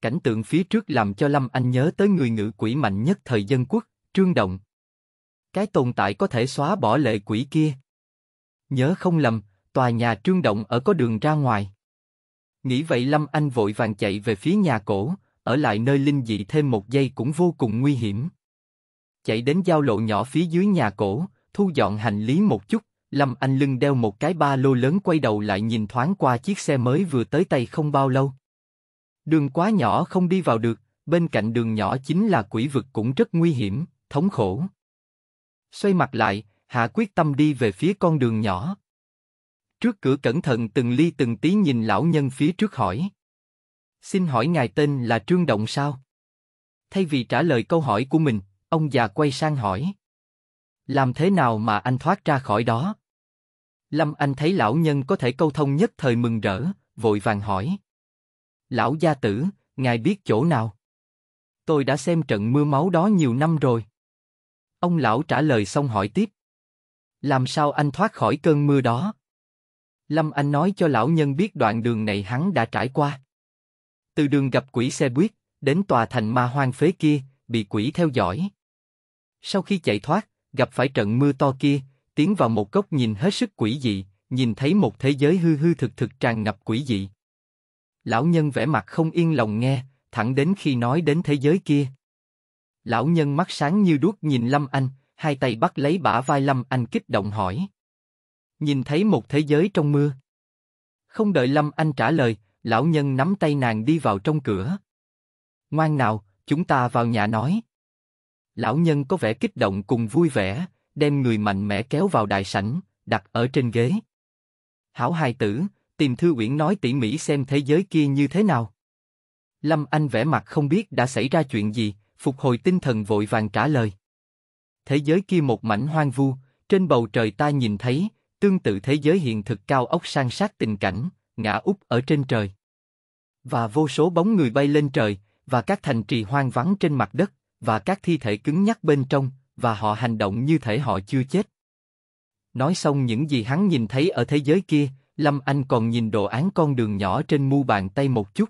Cảnh tượng phía trước làm cho Lâm Anh nhớ tới người ngự quỷ mạnh nhất thời dân quốc, Trương Động. Cái tồn tại có thể xóa bỏ lệ quỷ kia. Nhớ không lầm, tòa nhà Trương Động ở có đường ra ngoài. Nghĩ vậy Lâm Anh vội vàng chạy về phía nhà cổ, ở lại nơi linh dị thêm một giây cũng vô cùng nguy hiểm chạy đến giao lộ nhỏ phía dưới nhà cổ, thu dọn hành lý một chút, Lâm Anh Lưng đeo một cái ba lô lớn quay đầu lại nhìn thoáng qua chiếc xe mới vừa tới tay không bao lâu. Đường quá nhỏ không đi vào được, bên cạnh đường nhỏ chính là quỷ vực cũng rất nguy hiểm, thống khổ. Xoay mặt lại, Hạ quyết tâm đi về phía con đường nhỏ. Trước cửa cẩn thận từng ly từng tí nhìn lão nhân phía trước hỏi. Xin hỏi ngài tên là Trương Động sao? Thay vì trả lời câu hỏi của mình, Ông già quay sang hỏi. Làm thế nào mà anh thoát ra khỏi đó? Lâm Anh thấy lão nhân có thể câu thông nhất thời mừng rỡ, vội vàng hỏi. Lão gia tử, ngài biết chỗ nào? Tôi đã xem trận mưa máu đó nhiều năm rồi. Ông lão trả lời xong hỏi tiếp. Làm sao anh thoát khỏi cơn mưa đó? Lâm Anh nói cho lão nhân biết đoạn đường này hắn đã trải qua. Từ đường gặp quỷ xe buýt, đến tòa thành ma hoang phế kia, bị quỷ theo dõi. Sau khi chạy thoát, gặp phải trận mưa to kia, tiến vào một góc nhìn hết sức quỷ dị, nhìn thấy một thế giới hư hư thực thực tràn ngập quỷ dị. Lão nhân vẻ mặt không yên lòng nghe, thẳng đến khi nói đến thế giới kia. Lão nhân mắt sáng như đuốc nhìn Lâm Anh, hai tay bắt lấy bả vai Lâm Anh kích động hỏi. Nhìn thấy một thế giới trong mưa. Không đợi Lâm Anh trả lời, lão nhân nắm tay nàng đi vào trong cửa. Ngoan nào, chúng ta vào nhà nói. Lão nhân có vẻ kích động cùng vui vẻ, đem người mạnh mẽ kéo vào đại sảnh, đặt ở trên ghế. Hảo hài tử, tìm thư uyển nói tỉ mỉ xem thế giới kia như thế nào. Lâm Anh vẻ mặt không biết đã xảy ra chuyện gì, phục hồi tinh thần vội vàng trả lời. Thế giới kia một mảnh hoang vu, trên bầu trời ta nhìn thấy, tương tự thế giới hiện thực cao ốc sang sát tình cảnh, ngã úp ở trên trời. Và vô số bóng người bay lên trời, và các thành trì hoang vắng trên mặt đất, và các thi thể cứng nhắc bên trong, và họ hành động như thể họ chưa chết. Nói xong những gì hắn nhìn thấy ở thế giới kia, Lâm Anh còn nhìn đồ án con đường nhỏ trên mu bàn tay một chút.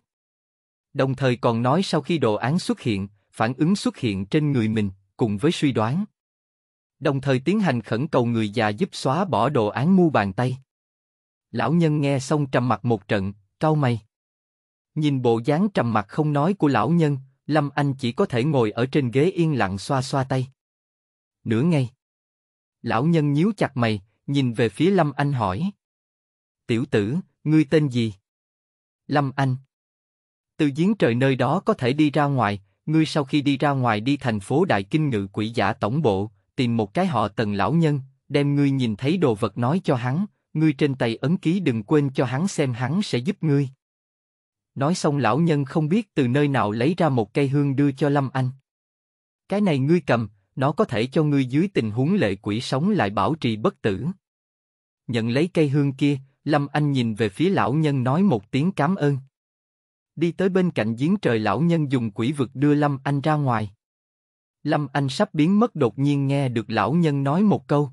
Đồng thời còn nói sau khi đồ án xuất hiện, phản ứng xuất hiện trên người mình, cùng với suy đoán. Đồng thời tiến hành khẩn cầu người già giúp xóa bỏ đồ án mu bàn tay. Lão nhân nghe xong trầm mặt một trận, cau mày. Nhìn bộ dáng trầm mặt không nói của lão nhân, Lâm Anh chỉ có thể ngồi ở trên ghế yên lặng xoa xoa tay. Nửa ngày. Lão nhân nhíu chặt mày, nhìn về phía Lâm Anh hỏi. Tiểu tử, ngươi tên gì? Lâm Anh. Từ giếng trời nơi đó có thể đi ra ngoài, ngươi sau khi đi ra ngoài đi thành phố Đại Kinh Ngự Quỷ Giả Tổng Bộ, tìm một cái họ tần lão nhân, đem ngươi nhìn thấy đồ vật nói cho hắn, ngươi trên tay ấn ký đừng quên cho hắn xem hắn sẽ giúp ngươi. Nói xong lão nhân không biết từ nơi nào lấy ra một cây hương đưa cho Lâm Anh. Cái này ngươi cầm, nó có thể cho ngươi dưới tình huống lệ quỷ sống lại bảo trì bất tử. Nhận lấy cây hương kia, Lâm Anh nhìn về phía lão nhân nói một tiếng cảm ơn. Đi tới bên cạnh giếng trời lão nhân dùng quỷ vực đưa Lâm Anh ra ngoài. Lâm Anh sắp biến mất đột nhiên nghe được lão nhân nói một câu.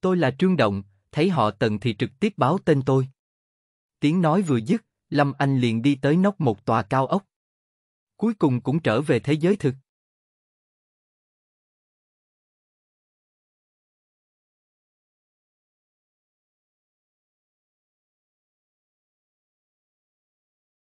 Tôi là Trương Động, thấy họ tần thì trực tiếp báo tên tôi. Tiếng nói vừa dứt, Lâm Anh liền đi tới nóc một tòa cao ốc. Cuối cùng cũng trở về thế giới thực.